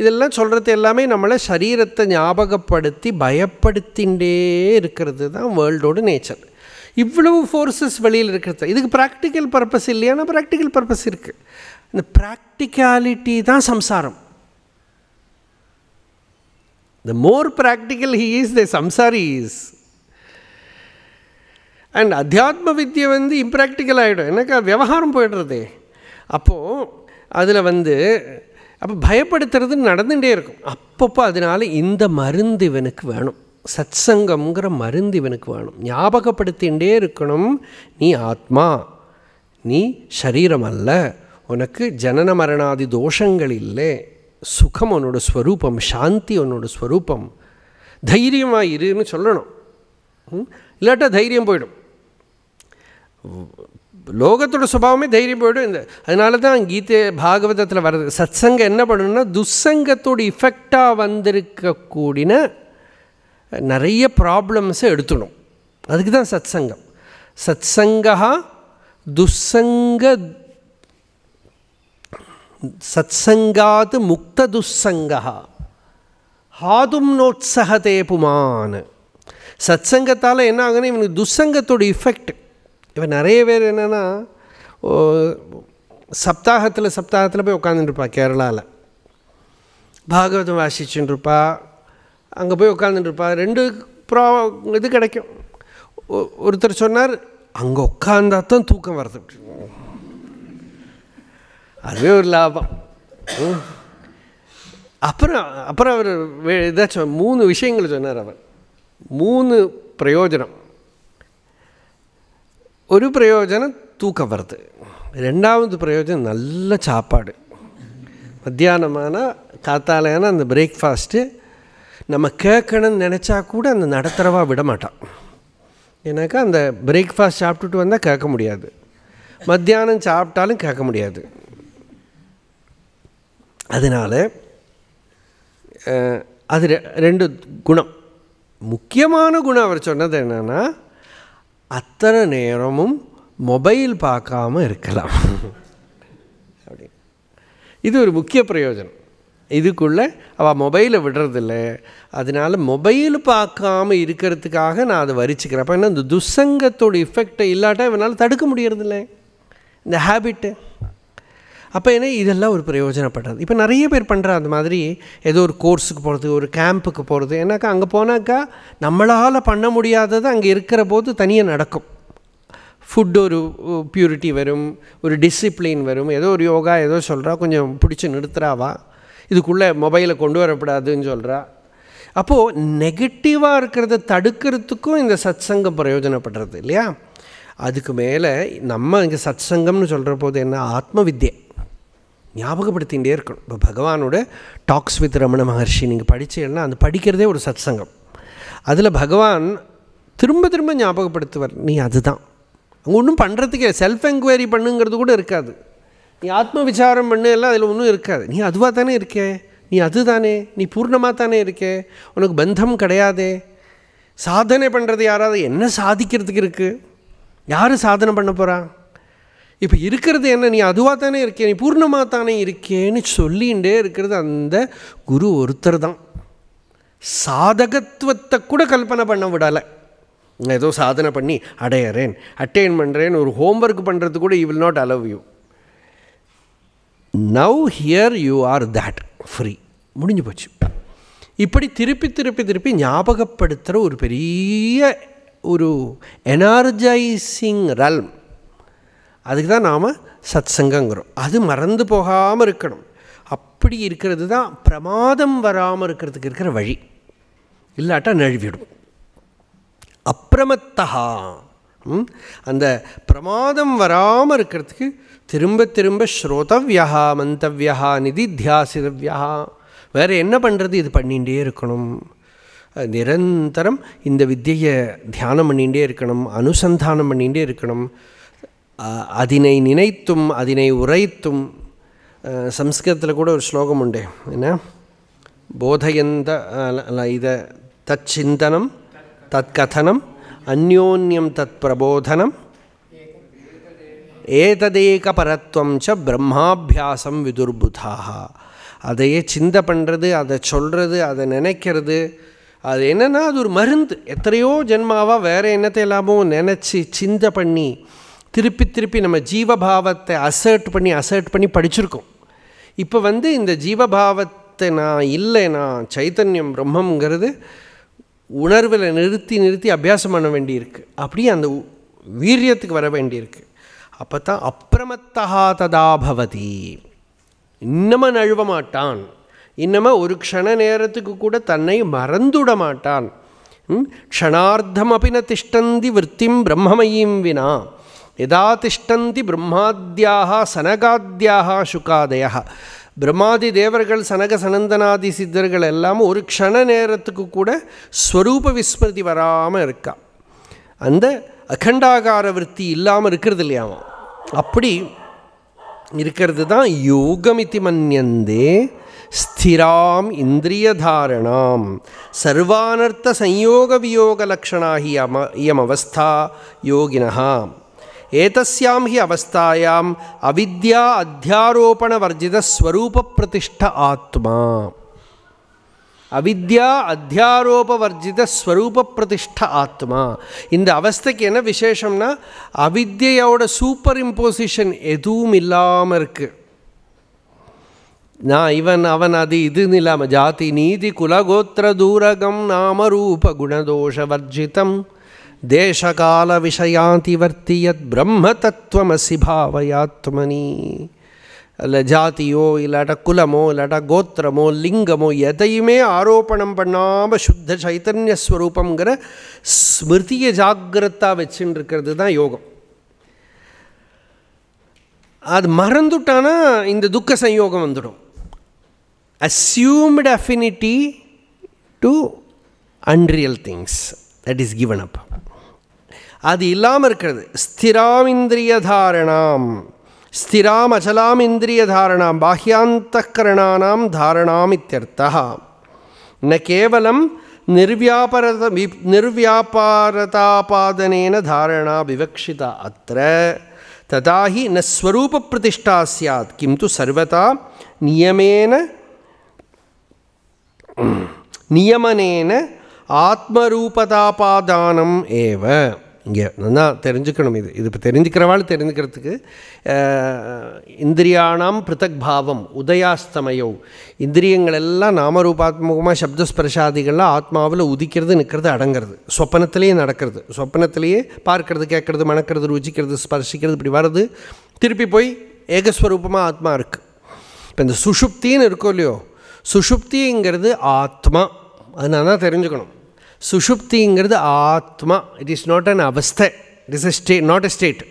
இதெல்லாம் சொல்கிறது எல்லாமே நம்மளை சரீரத்தை ஞாபகப்படுத்தி பயப்படுத்தின்றே இருக்கிறது தான் வேர்ல்டோட நேச்சர் இவ்வளவு ஃபோர்ஸஸ் வெளியில் இருக்கிறது இதுக்கு ப்ராக்டிக்கல் பர்பஸ் இல்லையானா ப்ராக்டிக்கல் பர்பஸ் இருக்குது இந்த ப்ராக்டிகாலிட்டி தான் சம்சாரம் the more practical he is the சம்சாரி இஸ் அண்ட் அத்தியாத்ம வித்தியை வந்து இம்ப்ராக்டிக்கல் ஆகிடும் எனக்கு விவகாரம் போய்டுறது அப்போது அதில் வந்து அப்போ பயப்படுத்துறது நடந்துகிட்டே இருக்கும் அப்பப்போ அதனால் இந்த மருந்து இவனுக்கு வேணும் சத் சங்கம்ங்கிற மருந்து இவனுக்கு வேணும் ஞாபகப்படுத்திகிட்டே இருக்கணும் நீ ஆத்மா நீ சரீரம் அல்ல உனக்கு ஜனன மரணாதி தோஷங்கள் இல்லை சுகம் உன்னோட ஸ்வரூபம் சாந்தி உன்னோட ஸ்வரூபம் தைரியமாக இருன்னு சொல்லணும் இல்லாட்டா தைரியம் போயிடும் லோகத்தோட சுபாவமே தைரியம் போய்டும் இந்த அதனால தான் கீதை பாகவதத்தில் வர்றது சத்சங்கம் என்ன பண்ணணும்னா துசங்கத்தோட இஃபெக்டாக வந்திருக்கக்கூடிய நிறைய ப்ராப்ளம்ஸை எடுத்துடும் அதுக்கு தான் சத்சங்கம் சத்சங்கா துசங்க சத்சங்காது முக்த துசங்கா ஹாதும் நோத்சகதே புமான் சத்சங்கத்தால் என்ன ஆகுன்னா இவனுக்கு துசங்கத்தோட இஃபெக்ட் இப்போ நிறைய பேர் என்னென்னா சப்தாகத்தில் சப்தாகத்தில் போய் உட்காந்துட்டுருப்பா கேரளாவில் பாகவதம் வாசிச்சுருப்பா அங்கே போய் உட்காந்துட்டுருப்பா ரெண்டு ப்ரா இது கிடைக்கும் ஒருத்தர் சொன்னார் அங்கே உட்காந்தா தான் தூக்கம் வரது அதுவே ஒரு லாபம் அப்புறம் அப்புறம் அவர் ஏதாச்சும் மூணு விஷயங்கள் சொன்னார் அவர் மூணு பிரயோஜனம் ഒരു പ്രയോജനം தூக்கவரது ரெண்டாவது பிரயோஜனம் நல்ல சாப்பாடு மத்தியானமானால் காத்தாலேனா அந்த பிரேக்ஃபாஸ்ட்டு நம்ம கேட்கணும்னு நினச்சா கூட அந்த நடத்துகிறவா விட மாட்டான் ஏன்னாக்கா அந்த பிரேக்ஃபாஸ்ட் சாப்பிட்டுட்டு வந்தால் கேட்க முடியாது மத்தியானம் சாப்பிட்டாலும் கேட்க முடியாது அதனால் அது ரெண்டு குணம் முக்கியமான குணம் அவர் சொன்னது என்னென்னா அத்தனை நேரமும் மொபைல் பார்க்காம இருக்கலாம் அப்படி இது ஒரு முக்கிய பிரயோஜனம் இதுக்குள்ளே அவள் மொபைலை விடுறதில்ல அதனால் மொபைல் பார்க்காம இருக்கிறதுக்காக நான் அதை வரிச்சுக்கிறேன் அப்போ என்ன இந்த துசங்கத்தோட இஃபெக்டை இல்லாட்டா இவனால் தடுக்க முடியறதில்லை இந்த ஹேபிட்டு அப்போ ஏன்னா இதெல்லாம் ஒரு பிரயோஜனப்படுறது இப்போ நிறைய பேர் பண்ணுற அந்த மாதிரி ஏதோ ஒரு கோர்ஸுக்கு போகிறது ஒரு கேம்புக்கு போகிறது ஏன்னாக்கா அங்கே போனாக்கா நம்மளால் பண்ண முடியாதது அங்கே இருக்கிற போது தனியாக நடக்கும் ஃபுட் ஒரு பியூரிட்டி வரும் ஒரு டிசிப்ளின் வரும் ஏதோ ஒரு யோகா ஏதோ சொல்கிறா கொஞ்சம் பிடிச்சி நிறுத்துறாவா இதுக்குள்ளே மொபைலை கொண்டு வரப்படாதுன்னு சொல்கிறா அப்போது நெகட்டிவாக இருக்கிறத தடுக்கிறதுக்கும் இந்த சத் சங்கம் பிரயோஜனப்படுறது இல்லையா அதுக்கு மேலே நம்ம இங்கே சத் சங்கம்னு சொல்கிற போது என்ன ஆத்ம வித்யை ஞாபகப்படுத்திகிட்டே இருக்கணும் இப்போ பகவானோட டாக்ஸ் வித் ரமண மகர்ஷி நீங்கள் படித்தீங்கன்னா அந்த படிக்கிறதே ஒரு சத் சங்கம் அதில் பகவான் திரும்ப திரும்ப ஞாபகப்படுத்துவார் நீ அதுதான் அங்கே ஒன்றும் பண்ணுறதுக்கே செல்ஃப் என்கொயரி பண்ணுங்கிறது கூட இருக்காது நீ ஆத்ம விசாரம் பண்ணு எல்லாம் அதில் ஒன்றும் இருக்காது நீ அதுவாக தானே இருக்கே நீ அது தானே நீ பூர்ணமாக தானே இருக்கே உனக்கு பந்தம் கிடையாதே சாதனை பண்ணுறது யாராவது என்ன சாதிக்கிறதுக்கு இருக்குது யார் சாதனை பண்ண போகிறா இப்போ இருக்கிறது என்ன நீ அதுவாக தானே இருக்கே நீ பூர்ணமாக தானே இருக்கேன்னு சொல்லிகிட்டே இருக்கிறது அந்த குரு ஒருத்தர் தான் சாதகத்துவத்தை கூட கல்பனை பண்ண விடலை ஏதோ சாதனை பண்ணி அடையிறேன் அட்டைன் பண்ணுறேன் ஒரு ஹோம்ஒர்க் பண்ணுறது கூட you will not allow you now here you are that free முடிஞ்சு போச்சு இப்படி திருப்பி திருப்பி திருப்பி ஞாபகப்படுத்துகிற ஒரு பெரிய ஒரு எனர்ஜைசிங் ரல்ம் அதுக்கு தான் நாம் சத் சங்கங்கிறோம் அது மறந்து போகாமல் இருக்கணும் அப்படி இருக்கிறது தான் பிரமாதம் வராமல் இருக்கிறதுக்கு இருக்கிற வழி இல்லாட்டா நழுவிடும் அப்பிரமத்தா அந்த பிரமாதம் வராமல் இருக்கிறதுக்கு திரும்ப திரும்ப ஸ்ரோதவ்யா மந்தவ்யா நிதி தியாசிதவ்யா வேறு என்ன பண்ணுறது இது பண்ணிகிட்டே இருக்கணும் நிரந்தரம் இந்த வித்தியை தியானம் பண்ணிகிட்டே இருக்கணும் அனுசந்தானம் பண்ணிகிட்டே இருக்கணும் அதனை நினைத்தும் அதனை உரைத்தும் சம்ஸ்கிருதத்தில் கூட ஒரு ஸ்லோகம் உண்டு என்ன போதையந்த இதை தத் சிந்தனம் தத் கதனம் அந்யோன்யம் தத் பிரபோதனம் ஏததேக பரத்வம் ச பிரம்மாபியாசம் விதுர்புதாக அதையே சிந்த பண்ணுறது அதை சொல்கிறது அதை நினைக்கிறது அது என்னென்னா அது ஒரு மருந்து எத்தனையோ ஜென்மாவாக வேறு என்னத்தை எல்லாமோ நினச்சி சிந்தை பண்ணி திருப்பி திருப்பி நம்ம ஜீவபாவத்தை அசர்ட் பண்ணி அசர்ட் பண்ணி படிச்சிருக்கோம் இப்போ வந்து இந்த ஜீவபாவத்தை நான் இல்லை நான் சைத்தன்யம் பிரம்மங்கிறது உணர்வில் நிறுத்தி நிறுத்தி அபியாசம் பண்ண வேண்டியிருக்கு அப்படியே அந்த வீரியத்துக்கு வர வேண்டியிருக்கு அப்போ தான் அப்பிரமத்தகா ததா பவதி இன்னமும் நழுவ மாட்டான் இன்னமும் ஒரு க்ஷண நேரத்துக்கு கூட தன்னை மறந்துவிட மாட்டான் க்ஷணார்த்தம் அப்பின திஷ்டந்தி விற்த்திம் பிரம்மமையும் வினா எதா திஷ்டந்தி பிரம்மாத்தியாக சனகாத்தியாக சுகாதயா பிரம்மாதி தேவர்கள் சனக சனந்தனாதி சித்தர்கள் எல்லாமும் ஒரு க்ஷண நேரத்துக்கு கூட ஸ்வரூப விஸ்மிருதி வராமல் இருக்கா அந்த அகண்டாகார விற்பி இல்லாமல் இருக்கிறது இல்லையாமா அப்படி இருக்கிறது தான் இது மன்னியந்தே ஸ்திராம் இந்திரிய தாரணாம் சர்வானர்த்த சயோக வியோக லக்ஷணாகி அம இயம் அவஸ்தா யோகினாம் ஏதஸ்யாம் ஹி அவஸ்தாயாம் அவித்யா அத்தியாரோபண வர்ஜித ஸ்வரூப பிரதிஷ்ட ஆத்மா அவித்யா அத்தியாரோபவர்ஜித ஸ்வரூப பிரதிஷ்ட ஆத்மா இந்த அவஸ்தைக்கு என்ன விசேஷம்னா அவித்யோட சூப்பர் இம்போசிஷன் எதுவும் இல்லாமல் இருக்குது நான் இவன் அவன் அது இதுன்னு இல்லாமல் ஜாதி நீதி குலகோத்திர தூரகம் நாமரூப குணதோஷ வர்ஜிதம் தேசகால விஷயாதிவர்த்தி யத் பிரம்ம தத்துவமசி பாவயாத்மனி இல்லை ஜாதியோ இல்லாட்டா குலமோ இல்லாட்டா கோத்திரமோ லிங்கமோ எதையுமே ஆரோப்பணம் பண்ணாமல் சுத்த சைத்தன்ய ஸ்வரூபங்கிற ஸ்மிருதியை ஜாகிரத்தாக வச்சுன்னு இருக்கிறது தான் யோகம் அது மறந்துட்டானா இந்த துக்க சயோகம் வந்துடும் assumed affinity to unreal things that is given up அது இல்லாமல் இருக்கிறது ஸ்திராமிந்திரிய தாரணாம் ஸ்திராம் அச்சலாம் இந்திரிய தாரணாம் பாஹ்யாந்தகரணானாம் தாரணாம் இத்தியர்த்தா ந கேவலம் நிர்வியாபரத நிர்வியாபாரதாபாதனேன தாரணா விவக்ஷிதா அத்த ததாஹி ந ஸ்வரூப பிரதிஷ்டா சாத் கிம் து சர்வதா நியமேன நியமனேன ஆத்மரூபதாபாதானம் ஏவ இங்கே நல்லா தெரிஞ்சுக்கணும் இது இது இப்போ தெரிஞ்சுக்கிறவாள் தெரிஞ்சுக்கிறதுக்கு இந்திரியானாம் பிருத்தக் பாவம் உதயாஸ்தமயோ இந்திரியங்கள் எல்லாம் நாமரூபாத்மகமாக சப்தஸ்பர்ஷாதிகள்லாம் ஆத்மாவில் உதிக்கிறது நிற்கிறது அடங்கிறது சொப்பனத்திலேயே நடக்கிறது சொப்பனத்திலேயே பார்க்கறது கேட்கறது மணக்கிறது ருச்சிக்கிறது ஸ்பர்ஷிக்கிறது இப்படி வர்றது திருப்பி போய் ஏகஸ்வரூபமாக ஆத்மா இருக்குது இப்போ இந்த சுஷுப்தின்னு இருக்கோ இல்லையோ சுஷுப்திங்கிறது ஆத்மா அதனால தான் தெரிஞ்சுக்கணும் சுஷுப்திங்கிறது ஆத்மா இட் இஸ் நாட் அன் அவஸ்தை it is a stay not a state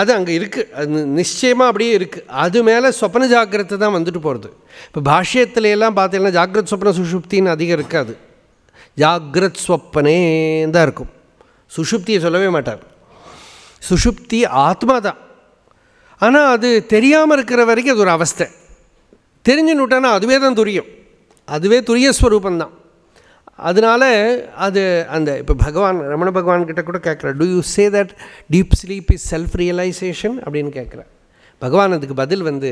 அது அங்கே இருக்குது அது நிச்சயமாக அப்படியே இருக்குது அது மேலே சொப்பன ஜாக்கிரத்தை தான் வந்துட்டு போகிறது இப்போ பாஷ்யத்துல எல்லாம் பார்த்தீங்கன்னா ஜாக்கிரத் சொப்ன சுஷுப்தின்னு அதிகம் இருக்காது ஜாக்ரத் சொப்பனே தான் இருக்கும் சுஷுப்தியை சொல்லவே மாட்டார் சுஷுப்தி ஆத்மா தான் ஆனால் அது தெரியாமல் இருக்கிற வரைக்கும் அது ஒரு அவஸ்தை தெரிஞ்சுன்னு விட்டானா அதுவே தான் துரியம் அதுவே துரியஸ்வரூபந்தான் அதனால் அது அந்த இப்போ பகவான் ரமண பகவான்கிட்ட கூட கேட்குற do you say that deep sleep is self realization அப்படின்னு கேட்குற பகவான் அதுக்கு பதில் வந்து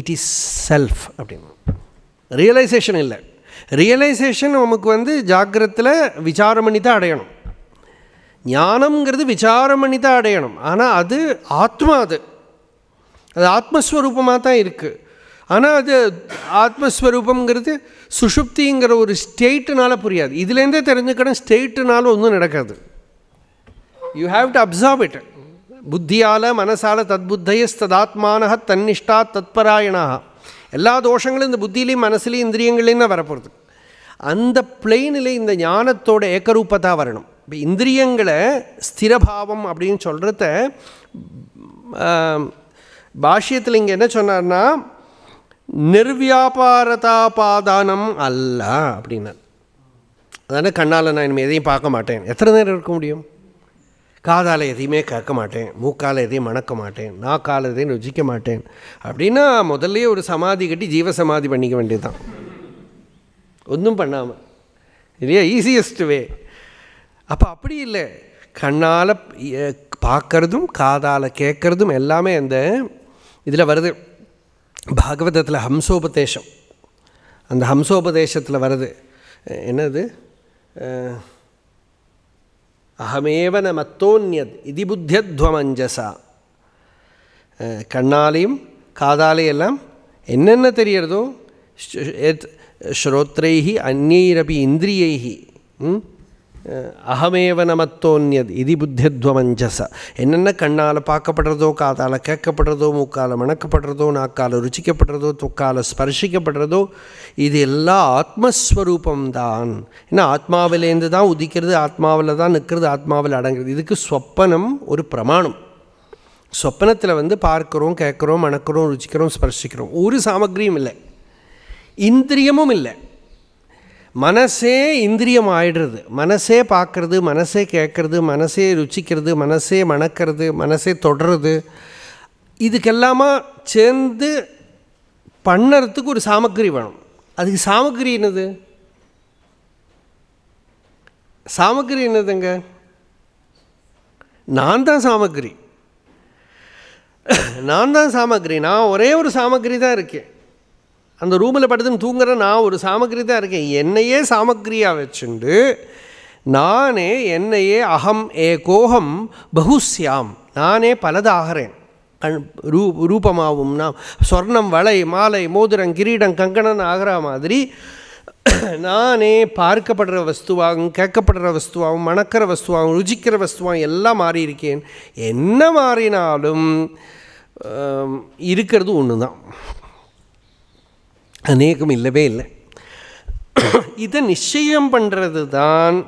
இட் இஸ் செல்ஃப் அப்படின்னு ரியலைசேஷன் இல்லை ரியலைசேஷன் நமக்கு வந்து ஜாக்கிரத்தில் விசாரம் பண்ணி தான் அடையணும் ஞானம்ங்கிறது விசாரம் பண்ணி தான் அடையணும் ஆனால் அது ஆத்மா அது அது ஆத்மஸ்வரூபமாக தான் இருக்குது ஆனால் அது ஆத்மஸ்வரூபங்கிறது சுஷுப்திங்கிற ஒரு ஸ்டேட்டுனால புரியாது இதுலேருந்தே தெரிஞ்சுக்கணும் ஸ்டேட்டுனால ஒன்றும் நடக்காது you have to observe it புத்தியால் மனசால் தத்புத்தயஸ் ததாத்மானக தன்னிஷ்டா தத்பராயணாக எல்லா தோஷங்களும் இந்த புத்தியிலையும் மனசுலையும் இந்திரியங்கள்லையும் தான் வரப்போகிறது அந்த பிளெயினில் இந்த ஞானத்தோட ஏக்கரூப்பத்தாக வரணும் இப்போ இந்திரியங்களை ஸ்திரபாவம் அப்படின்னு சொல்கிறத பாஷ்யத்தில் இங்கே என்ன சொன்னார்னா பாதானம் அல்ல அப்படின்னார் அதனால் கண்ணால் நான் இனிமேல் எதையும் பார்க்க மாட்டேன் எத்தனை நேரம் இருக்க முடியும் காதால் எதையுமே கேட்க மாட்டேன் மூக்கால் எதையும் மணக்க மாட்டேன் நாக்கால் எதையும் ருச்சிக்க மாட்டேன் அப்படின்னா முதல்லையே ஒரு சமாதி கட்டி ஜீவ சமாதி பண்ணிக்க வேண்டியது தான் ஒன்றும் பண்ணாமல் இல்லையா ஈஸியஸ்ட் வே அப்போ அப்படி இல்லை கண்ணால் பார்க்கறதும் காதால் கேட்குறதும் எல்லாமே அந்த இதில் வருது பாகவதத்தில் ஹம்சோபதேசம் அந்த ஹம்சோபதேசத்தில் வர்றது என்னது அகமேவ ந மத்தோன்யத் இதி புத்தியத்வமஞ்சசா கண்ணாலையும் காதாலையும் எல்லாம் என்னென்ன தெரியறதோ ஸ்ரோத்ரைஹி அந்நீரபி இந்திரியைஹி அகமேவ நமத்தோன்யத் இது புத்தித்வமஞ்சச என்னென்ன கண்ணால் பார்க்கப்படுறதோ காதால் கேட்கப்படுறதோ மூக்கால் மணக்கப்படுறதோ நாக்கால் ருச்சிக்கப்படுறதோ தொக்கால் ஸ்பர்ஷிக்கப்படுறதோ இது எல்லாம் ஆத்மஸ்வரூபம்தான் ஏன்னா ஆத்மாவிலேருந்து தான் உதிக்கிறது ஆத்மாவில் தான் நிற்கிறது ஆத்மாவில் அடங்கிறது இதுக்கு சொப்பனம் ஒரு பிரமாணம் சொப்பனத்தில் வந்து பார்க்குறோம் கேட்குறோம் மணக்கிறோம் ருச்சிக்கிறோம் ஸ்பர்ஷிக்கிறோம் ஒரு சாமக்ரியும் இல்லை இந்திரியமும் இல்லை மனசே இந்திரியம் ஆயிடுறது மனசே பார்க்கறது மனசே கேட்குறது மனசே ருச்சிக்கிறது மனசே மணக்கிறது மனசே தொடுறது இதுக்கெல்லாமா சேர்ந்து பண்ணுறதுக்கு ஒரு சாமகிரி வேணும் அதுக்கு சாமகிரி என்னது சாமகிரி என்னதுங்க நான் தான் சாமகிரி நான் தான் சாமகிரி நான் ஒரே ஒரு சாமகிரி தான் இருக்கேன் அந்த ரூமில் படுத்துன்னு தூங்குற நான் ஒரு சாமகிரி தான் இருக்கேன் என்னையே சாமக்கிரியாக வச்சுண்டு நானே என்னையே அகம் ஏ கோகம் பகுஸ்யாம் நானே பலதாகிறேன் ரூ ரூபமாகவும் நாம் சொர்ணம் வளை மாலை மோதிரம் கிரீடம் கங்கணன் ஆகிற மாதிரி நானே பார்க்கப்படுற வஸ்துவாகவும் கேட்கப்படுற வஸ்துவாகவும் மணக்கிற வஸ்துவாகவும் ருச்சிக்கிற வஸ்துவாகவும் எல்லாம் மாறியிருக்கேன் என்ன மாறினாலும் இருக்கிறது ஒன்று தான் அநேகம் இல்லவே இல்லை இதை நிச்சயம் பண்ணுறது தான்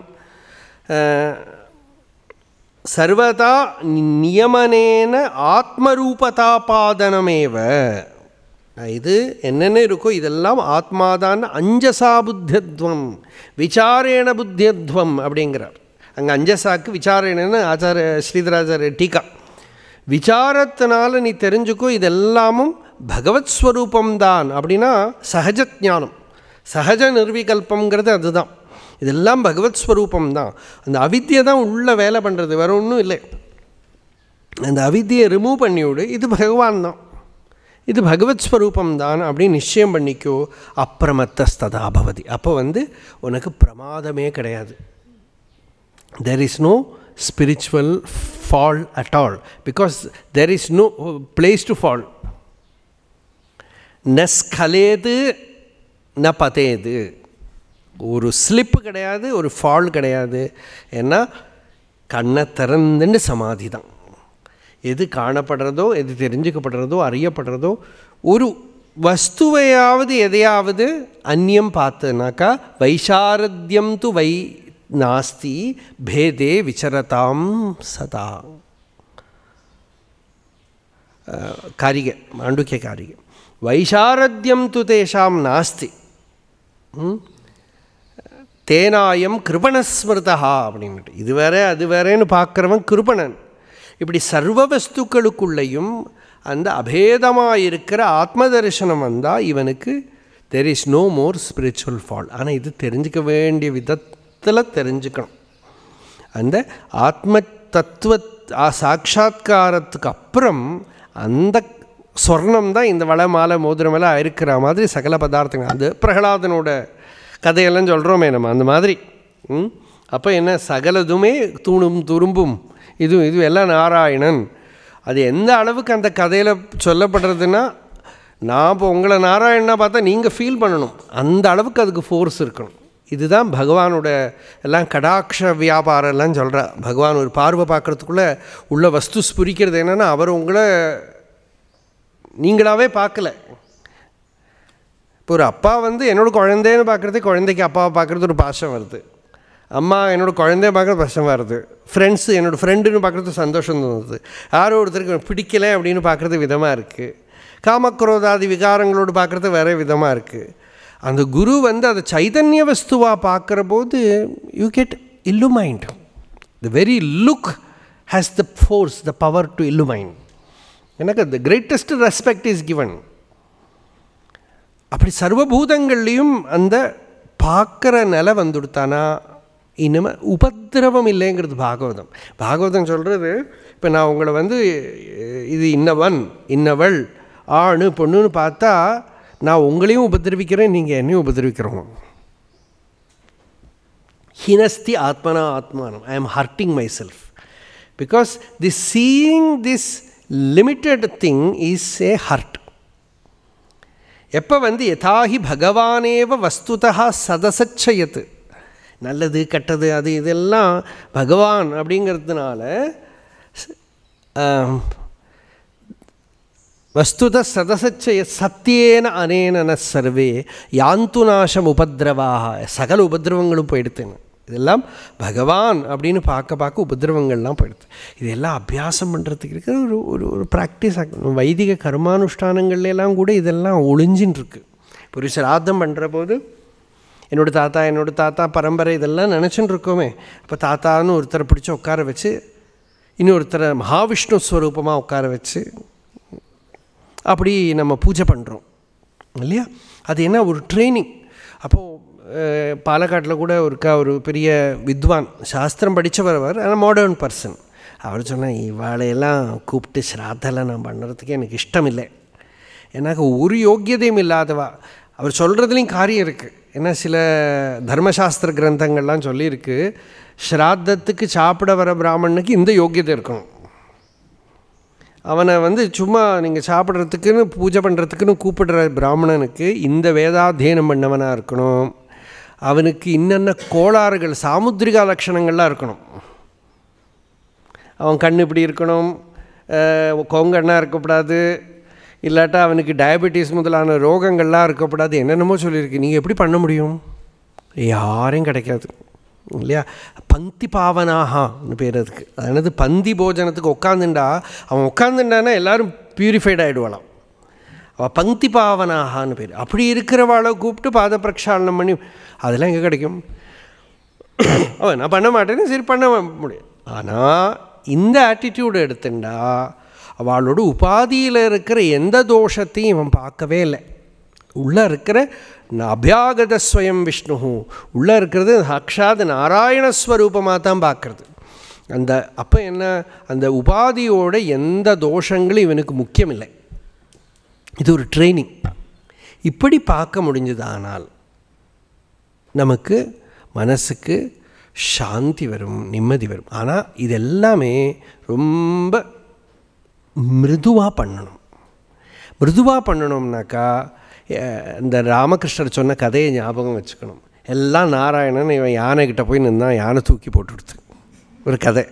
சர்வதா நியமனேன ஆத்மரூபதாபாதனமேவ இது என்னென்ன இருக்கோ இதெல்லாம் ஆத்மாதான் அஞ்சசா புத்தியத்வம் விசாரேண புத்தியத்வம் அப்படிங்கிறார் அங்கே அஞ்சசாக்கு விசாரேணன்னு ஆச்சார ஸ்ரீதராச்சாரிய டீக்கா விசாரத்தினால நீ தெரிஞ்சுக்கோ இதெல்லாமும் பகவத் ஸ்வரூபம்தான் அப்படின்னா சகஜ ஜானம் சகஜ நிர்விகல்பங்கிறது அதுதான் இதெல்லாம் பகவத் ஸ்வரூபம் தான் அந்த அவித்தியை தான் உள்ளே வேலை பண்ணுறது வேறு ஒன்றும் இல்லை அந்த அவித்தியை ரிமூவ் பண்ணிவிடு இது பகவான் தான் இது பகவத் ஸ்வரூபம் தான் அப்படின்னு நிச்சயம் பண்ணிக்கோ அப்பிரமத்தஸ்ததா பவதி அப்போ வந்து உனக்கு பிரமாதமே கிடையாது there is no spiritual fall at all because there is no place to fall ஸ்கலேது ந பதேது ஒரு ஸ்லிப்பு கிடையாது ஒரு ஃபால் கிடையாது ஏன்னா கண்ணை திறந்துன்னு சமாதி தான் எது காணப்படுறதோ எது தெரிஞ்சுக்கப்படுறதோ அறியப்படுறதோ ஒரு வஸ்துவையாவது எதையாவது அந்நியம் பார்த்தனாக்கா வைஷாரத்யம் து வை நாஸ்தி பேதே விசரதாம் சதா காரிகை மாண்டுக்கிய காரிகை வைஷாரத்யம் து தேஷாம் நாஸ்தி தேனாயம் கிருபணஸ்மிருதா அப்படின்ட்டு இது வேற அது வேறேன்னு பார்க்குறவன் கிருபணன் இப்படி சர்வ வஸ்துக்களுக்குள்ளேயும் அந்த அபேதமாக இருக்கிற ஆத்ம தரிசனம் வந்தால் இவனுக்கு there is no more spiritual fall ஆனால் இது தெரிஞ்சுக்க வேண்டிய விதத்தில் தெரிஞ்சுக்கணும் அந்த ஆத்ம தத்துவ சாட்சா்காரத்துக்கு அப்புறம் அந்த ஸ்வர்ணம் தான் இந்த வள மாலை மோதிரமெல்லாம் இருக்கிற மாதிரி சகல பதார்த்தங்கள் அது பிரகலாதனோட கதையெல்லாம் சொல்கிறோமே நம்ம அந்த மாதிரி அப்போ என்ன சகலதுமே தூணும் துரும்பும் இது இது எல்லாம் நாராயணன் அது எந்த அளவுக்கு அந்த கதையில் சொல்லப்படுறதுன்னா நான் இப்போ உங்களை நாராயணனாக பார்த்தா நீங்கள் ஃபீல் பண்ணணும் அந்த அளவுக்கு அதுக்கு ஃபோர்ஸ் இருக்கணும் இதுதான் பகவானோட எல்லாம் கடாட்ச வியாபாரம்லாம் சொல்கிறார் பகவான் ஒரு பார்வை பார்க்குறதுக்குள்ளே உள்ள வஸ்து ஸ்புரிக்கிறது என்னென்னா அவர் உங்களை நீங்களாகவே பார்க்கல இப்போ ஒரு அப்பா வந்து என்னோடய குழந்தைன்னு பார்க்குறது குழந்தைக்கு அப்பாவை பார்க்குறது ஒரு பாசம் வருது அம்மா என்னோடய குழந்தைய பார்க்குறது பசம் வருது ஃப்ரெண்ட்ஸு என்னோடய ஃப்ரெண்டுன்னு பார்க்குறது சந்தோஷம் தோணுது யாரோ ஒருத்தருக்கு பிடிக்கலை அப்படின்னு பார்க்குறது விதமாக இருக்குது காமக்ரோதாதி விகாரங்களோடு பார்க்குறது வேறு விதமாக இருக்குது அந்த குரு வந்து அதை சைதன்ய வஸ்துவாக பார்க்குற போது you get illumined the very look has the force the power to illumined எனக்கு the greatest respect is given அப்படி சர்வபூதங்கள்லேயும் அந்த பார்க்குற நிலை வந்துடுத்தானா இனிமேல் உபத்திரவம் இல்லைங்கிறது பாகவதம் பாகவதம் சொல்கிறது இப்போ நான் உங்களை வந்து இது இன்னவன் இன்னவள் ஆணு பொண்ணுன்னு பார்த்தா நான் உங்களையும் உபத்திரவிக்கிறேன் நீங்கள் என்னையும் உபதிரவிக்கிறோம் ஹினஸ்தி ஆத்மனா ஆத்மானம் I am hurting my self because the seeing this limited thing is a hurt எப்போ வந்து எதாகி பகவானேவ வஸ்துதா சதசச்சயத்து நல்லது கெட்டது அது இதெல்லாம் பகவான் அப்படிங்கிறதுனால வஸ்துத சதசச்சய சத்தியேன அனேனன சர்வே யாந்து நாசம் உபதிரவாக சகல உபதிரவங்களும் போயிடுத்துன்னு இதெல்லாம் பகவான் அப்படின்னு பார்க்க பார்க்க உபதிரவங்கள்லாம் போயிடுது இதெல்லாம் அபியாசம் பண்ணுறதுக்கு இருக்கிற ஒரு ஒரு ஒரு ப்ராக்டிஸ் வைதிக கர்மானுஷ்டானங்கள்லாம் கூட இதெல்லாம் ஒளிஞ்சின்னு இருக்குது ஒரு சிராதம் பண்ணுற போது என்னோடய தாத்தா என்னோடய தாத்தா பரம்பரை இதெல்லாம் நினச்சின்னு இருக்கோமே இப்போ தாத்தான்னு ஒருத்தரை பிடிச்சி உட்கார வச்சு இன்னொருத்தரை மகாவிஷ்ணு ஸ்வரூபமாக உட்கார வச்சு அப்படி நம்ம பூஜை பண்ணுறோம் இல்லையா அது என்ன ஒரு ட்ரைனிங் அப்போது பாலக்காட்டில் கூட இருக்கா ஒரு பெரிய வித்வான் சாஸ்திரம் படித்தவர் அவர் ஆனால் மாடர்ன் பர்சன் அவர் சொன்னால் இவாளையெல்லாம் கூப்பிட்டு ஸ்ராத்தெல்லாம் நான் பண்ணுறதுக்கு எனக்கு இஷ்டம் இல்லை எனக்கு ஒரு யோக்கியதையும் இல்லாதவா அவர் சொல்கிறதுலேயும் காரியம் இருக்குது ஏன்னா சில தர்மசாஸ்திர கிரந்தங்கள்லாம் சொல்லியிருக்கு ஸ்ராத்தத்துக்கு சாப்பிட வர பிராமணனுக்கு இந்த யோக்கியதை இருக்கணும் அவனை வந்து சும்மா நீங்கள் சாப்பிட்றதுக்குன்னு பூஜை பண்ணுறதுக்குன்னு கூப்பிடுற பிராமணனுக்கு இந்த வேதாத்தியனம் பண்ணவனாக இருக்கணும் அவனுக்கு இன்னென்ன கோளாறுகள் சாமுத்திரிக லட்சணங்கள்லாம் இருக்கணும் அவன் கண் இப்படி இருக்கணும் கொங்கண்ணாக இருக்கக்கூடாது இல்லாட்டா அவனுக்கு டயபெட்டிஸ் முதலான ரோகங்கள்லாம் இருக்கக்கூடாது என்னென்னமோ சொல்லியிருக்கு நீங்கள் எப்படி பண்ண முடியும் யாரையும் கிடைக்காது இல்லையா பந்தி பாவனாகான்னு பேர் அதுக்கு அதாவது பந்தி போஜனத்துக்கு உட்காந்துண்டா அவன் உட்காந்துண்டான்னா எல்லோரும் பியூரிஃபைட் ஆகிடுவாளாம் பங்கி பாவனாகான்னு பேர் அப்படி இருக்கிறவாளை கூப்பிட்டு பாத பிரக்ஷாலனம் பண்ணி அதெல்லாம் எங்கே கிடைக்கும் அவன் நான் பண்ண மாட்டேன்னு சரி பண்ண முடியும் ஆனால் இந்த ஆட்டிடியூடு எடுத்துட்டா அவளோட உபாதியில் இருக்கிற எந்த தோஷத்தையும் இவன் பார்க்கவே இல்லை உள்ளே இருக்கிற அபியாகத விஷ்ணு உள்ளே இருக்கிறது சாட்சாத் நாராயணஸ்வரூபமாக தான் பார்க்குறது அந்த அப்போ என்ன அந்த உபாதியோட எந்த தோஷங்களும் இவனுக்கு முக்கியமில்லை இது ஒரு ட்ரைனிங் இப்படி பார்க்க முடிஞ்சதானால் நமக்கு மனசுக்கு சாந்தி வரும் நிம்மதி வரும் ஆனால் இது எல்லாமே ரொம்ப மிருதுவாக பண்ணணும் மிருதுவாக பண்ணணும்னாக்கா இந்த ராமகிருஷ்ணர் சொன்ன கதையை ஞாபகம் வச்சுக்கணும் எல்லாம் நாராயணன் இவன் யானைக்கிட்ட போய் தான் யானை தூக்கி போட்டுடுத்து ஒரு கதை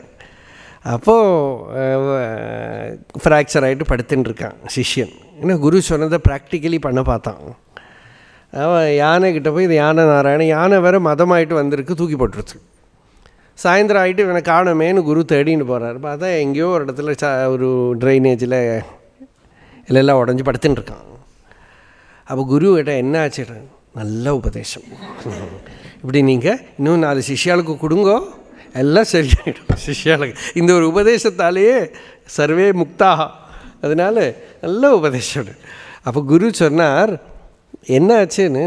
அப்போது ஃப்ராக்சர் ஆகிட்டு படுத்துன்னு இருக்கான் சிஷ்யன் ஏன்னா குரு சொன்னதை ப்ராக்டிக்கலி பண்ண பார்த்தான் அவன் யானைக்கிட்ட போய் இது யானை நாராயணன் யானை வேறு மதமாயிட்டு வந்திருக்கு தூக்கி போட்டுருச்சு சாயந்தரம் ஆகிட்டு இவனை காணமேனு குரு தேடின்னு போகிறார் பார்த்தா எங்கேயோ ஒரு இடத்துல சா ஒரு ட்ரைனேஜில் எல்லாம் உடஞ்சி படுத்துன்னு இருக்கான் அப்போ கிட்ட என்ன ஆச்சுடுறேன் நல்ல உபதேசம் இப்படி நீங்கள் இன்னும் நாலு சிஷியாளுக்கு கொடுங்கோ எல்லாம் சரியாயிடும் சிஷியாளுக்கு இந்த ஒரு உபதேசத்தாலேயே சர்வே முக்தாக அதனால் நல்ல உபதேசம் அப்போ குரு சொன்னார் என்ன ஆச்சுன்னு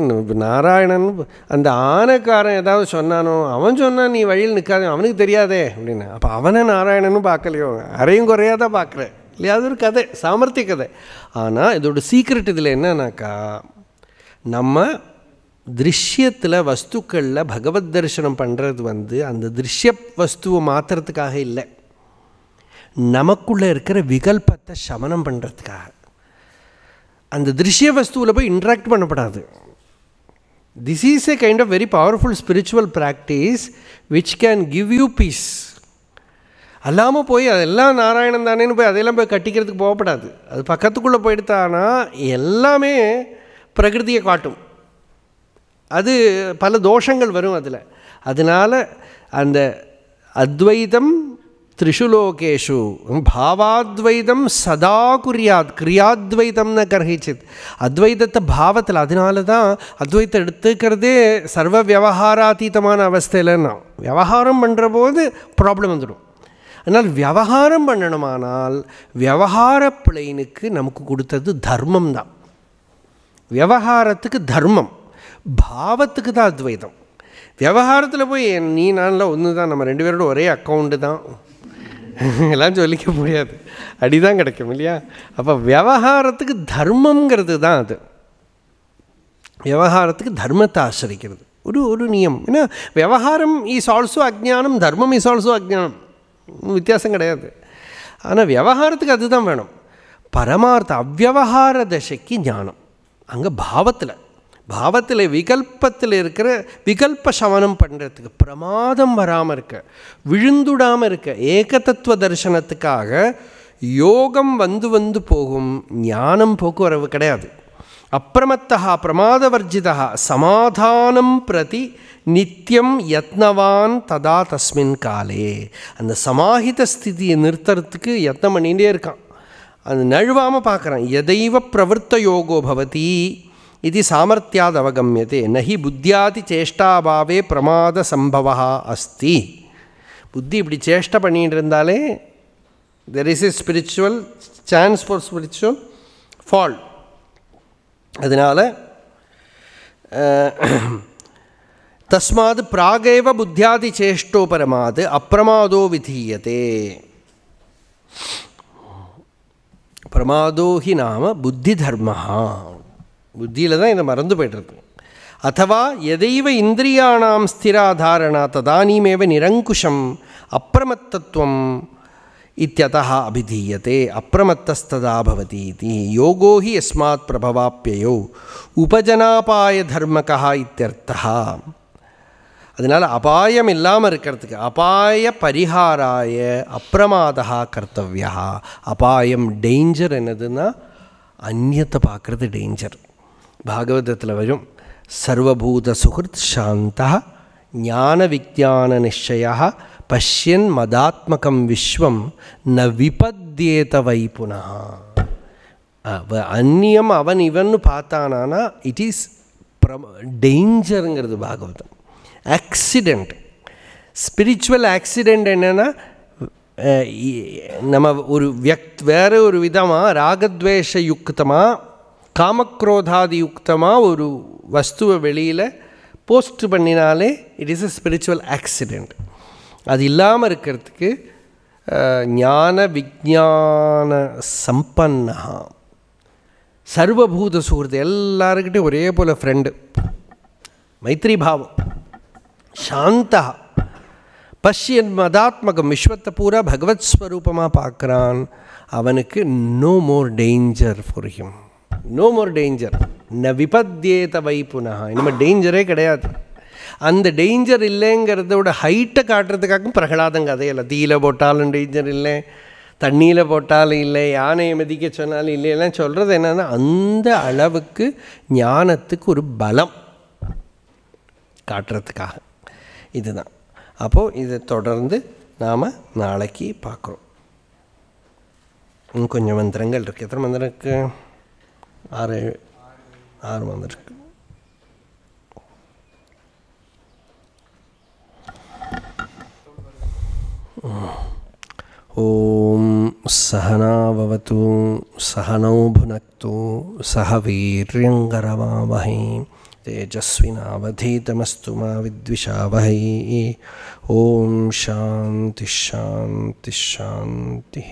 நாராயணன் அந்த ஆனைக்காரன் ஏதாவது சொன்னானோ அவன் சொன்னான் நீ வழியில் நிற்காத அவனுக்கு தெரியாதே அப்படின்னு அப்போ அவனை நாராயணனும் பார்க்கலையோ அரையும் குறையாக தான் பார்க்குறேன் இல்லையா அது ஒரு கதை சாமர்த்திய கதை ஆனால் இதோட சீக்ரெட் இதில் என்னன்னாக்கா நம்ம திருஷ்யத்தில் வஸ்துக்களில் பகவத் தரிசனம் பண்ணுறது வந்து அந்த திருஷ்ய வஸ்துவை மாற்றுறதுக்காக இல்லை நமக்குள்ளே இருக்கிற விகல்பத்தை சமனம் பண்ணுறதுக்காக அந்த திருஷ்ய வஸ்துவில் போய் இன்ட்ராக்ட் பண்ணப்படாது this is a kind of very powerful spiritual practice which can give you peace அல்லாமல் போய் அதெல்லாம் நாராயணன் தானேன்னு போய் அதையெல்லாம் போய் கட்டிக்கிறதுக்கு போகப்படாது அது பக்கத்துக்குள்ளே போயிடுத்தானா எல்லாமே பிரகிருதியை காட்டும் அது பல தோஷங்கள் வரும் அதில் அதனால் அந்த அத்வைதம் த்ரிஷுலோகேஷு பாவாத்வைதம் சதா குறியாத் கிரியாத்வைதம்னு கர்ஹிச்சித் அத்வைதத்தை பாவத்தில் அதனால தான் அத்வைத்தை எடுத்துக்கிறதே சர்வ விவகாராதீதமான நான் விவகாரம் பண்ணுற போது ப்ராப்ளம் வந்துடும் அதனால் விவகாரம் பண்ணணுமானால் விவகார பிள்ளைனுக்கு நமக்கு கொடுத்தது தர்மம் தான் விவகாரத்துக்கு தர்மம் பாவத்துக்கு தான் அத்வைதம் விவகாரத்தில் போய் நீ நான்லாம் ஒன்று தான் நம்ம ரெண்டு பேரோட ஒரே அக்கௌண்ட்டு தான் எல்லாம் சொல்லிக்க முடியாது அடிதான் கிடைக்கும் இல்லையா அப்போ விவகாரத்துக்கு தர்மங்கிறது தான் அது விவகாரத்துக்கு தர்மத்தை ஆசிரிக்கிறது ஒரு ஒரு நியம் ஏன்னா விவகாரம் இஸ் ஆல்சோ அஜ்ஞானம் தர்மம் இஸ் ஆல்சோ அஜானம் வித்தியாசம் கிடையாது ஆனால் விவகாரத்துக்கு அதுதான் வேணும் பரமார்த்த அவ்வகார தசைக்கு ஞானம் அங்கே பாவத்தில் பாவத்தில் விகல்பத்தில் இருக்கிற விகல்ப சமனம் பண்ணுறதுக்கு பிரமாதம் வராமல் இருக்க விழுந்துடாமல் இருக்க ஏகதத்துவ தரிசனத்துக்காக யோகம் வந்து வந்து போகும் ஞானம் போக்குவரவு கிடையாது அப்பிரமத்தா பிரமாதவர்ஜிதா சமாதானம் பிரதி நித்தியம் யத்னவான் ததா தஸ்மின் காலே அந்த சமாஹித ஸ்திதியை நிறுத்துறதுக்கு யத்னம் பண்ணிகிட்டே இருக்கான் அது நழுவாமல் பார்க்குறான் எதைவ பிரவருத்த யோகோ பவதி இது சாமர்த்தியாத் அவகமியதே நகி புத்தியாதி சேஷ்டாபாவே பிரமாத சம்பவா அஸ்தி புத்தி இப்படி சேஷ்டை பண்ணிகிட்டு இருந்தாலே there is a spiritual chance for spiritual fall அதனால் தஸ்மாது பிராகேவ புத்தியாதி சேஷ்டோபரமாது அப்பிரமாதோ விதீயத்தே பிரமாதோ நாம புத்தி தர்மஹா புத்தியில் தான் இதை மறந்து போய்ட்டுருக்கு அத்தவா எதைவ இந்திரியாணாம் ஸ்திராதாரணா ததானீமேவ நிரங்குஷம் அப்பிரமத்தத்துவம் இத்தியதா அபிதீயத்தே அப்பிரமத்தஸ்ததா பவதி இது யோகோ ஹி எஸ்மாத் பிரபவாப்பியோ உபஜனாபாய தர்மகா இத்தியர்த்தா அதனால் அபாயம் இல்லாமல் இருக்கிறதுக்கு அபாய பரிகாராய அப்பிரமாதா கர்த்தவியா அபாயம் டேஞ்சர் என்னதுன்னா அந்நியத்தை பார்க்குறது டேஞ்சர் ഭാഗവതത്തിൽ വരും സർവഭൂത സുഹൃത് ശാന്ത ജ്ഞാനവിജ്ഞാന നിശ്ചയ പശ്യൻ മതാത്മകം വിശ്വം ന വിപദ്യേത വൈ പുനഃ அந்நியம் அவன் இவன் பார்த்தானானா இட் இஸ் டேஞ்சருங்கிறது பாகவதம் ஆக்சிடெண்ட் ஸ்பிரிச்சுவல் ஆக்சிடெண்ட் என்னென்னா நம்ம ஒரு வியக் வேறு ஒரு விதமாக ராகத்வேஷ யுக்தமாக காமக்ரோதாதி யுக்தமாக ஒரு வஸ்துவை வெளியில் போஸ்ட் பண்ணினாலே it is a spiritual accident அது இல்லாமல் இருக்கிறதுக்கு ஞான விஜான சம்பன்னா சர்வபூத சுகிருத்து எல்லாருக்கிட்டே ஒரே போல் ஃப்ரெண்டு மைத்ரி பாவம் சாந்தா பஷ்யன் மதாத்மகம் விஸ்வத்தை பூரா பகவத் ஸ்வரூபமாக பார்க்குறான் அவனுக்கு no more danger for him no more danger ந விபத்தியேத வை புனகா இனிமேல் டேஞ்சரே கிடையாது அந்த டேஞ்சர் இல்லைங்கிறதோட ஹைட்டை காட்டுறதுக்காகவும் பிரகலாதம் கதையில் தீயில போட்டாலும் டேஞ்சர் இல்லை தண்ணியில் போட்டாலும் இல்லை யானையை மதிக்க சொன்னாலும் இல்லை எல்லாம் சொல்கிறது என்னென்னா அந்த அளவுக்கு ஞானத்துக்கு ஒரு பலம் காட்டுறதுக்காக இதுதான் அப்போது இதை தொடர்ந்து நாம் நாளைக்கு பார்க்குறோம் இன்னும் கொஞ்சம் மந்திரங்கள் இருக்குது எத்தனை மந்திரம் இருக்குது ஆறு ஆறு வந்திருக்கு ॐ सहनावतु सहनौ भुनक्तु सह वीर्यङ्गरवावहै तेजस्विनावधीतमस्तु मा विद्विषावहै ॐ शान्तिः शान्तिः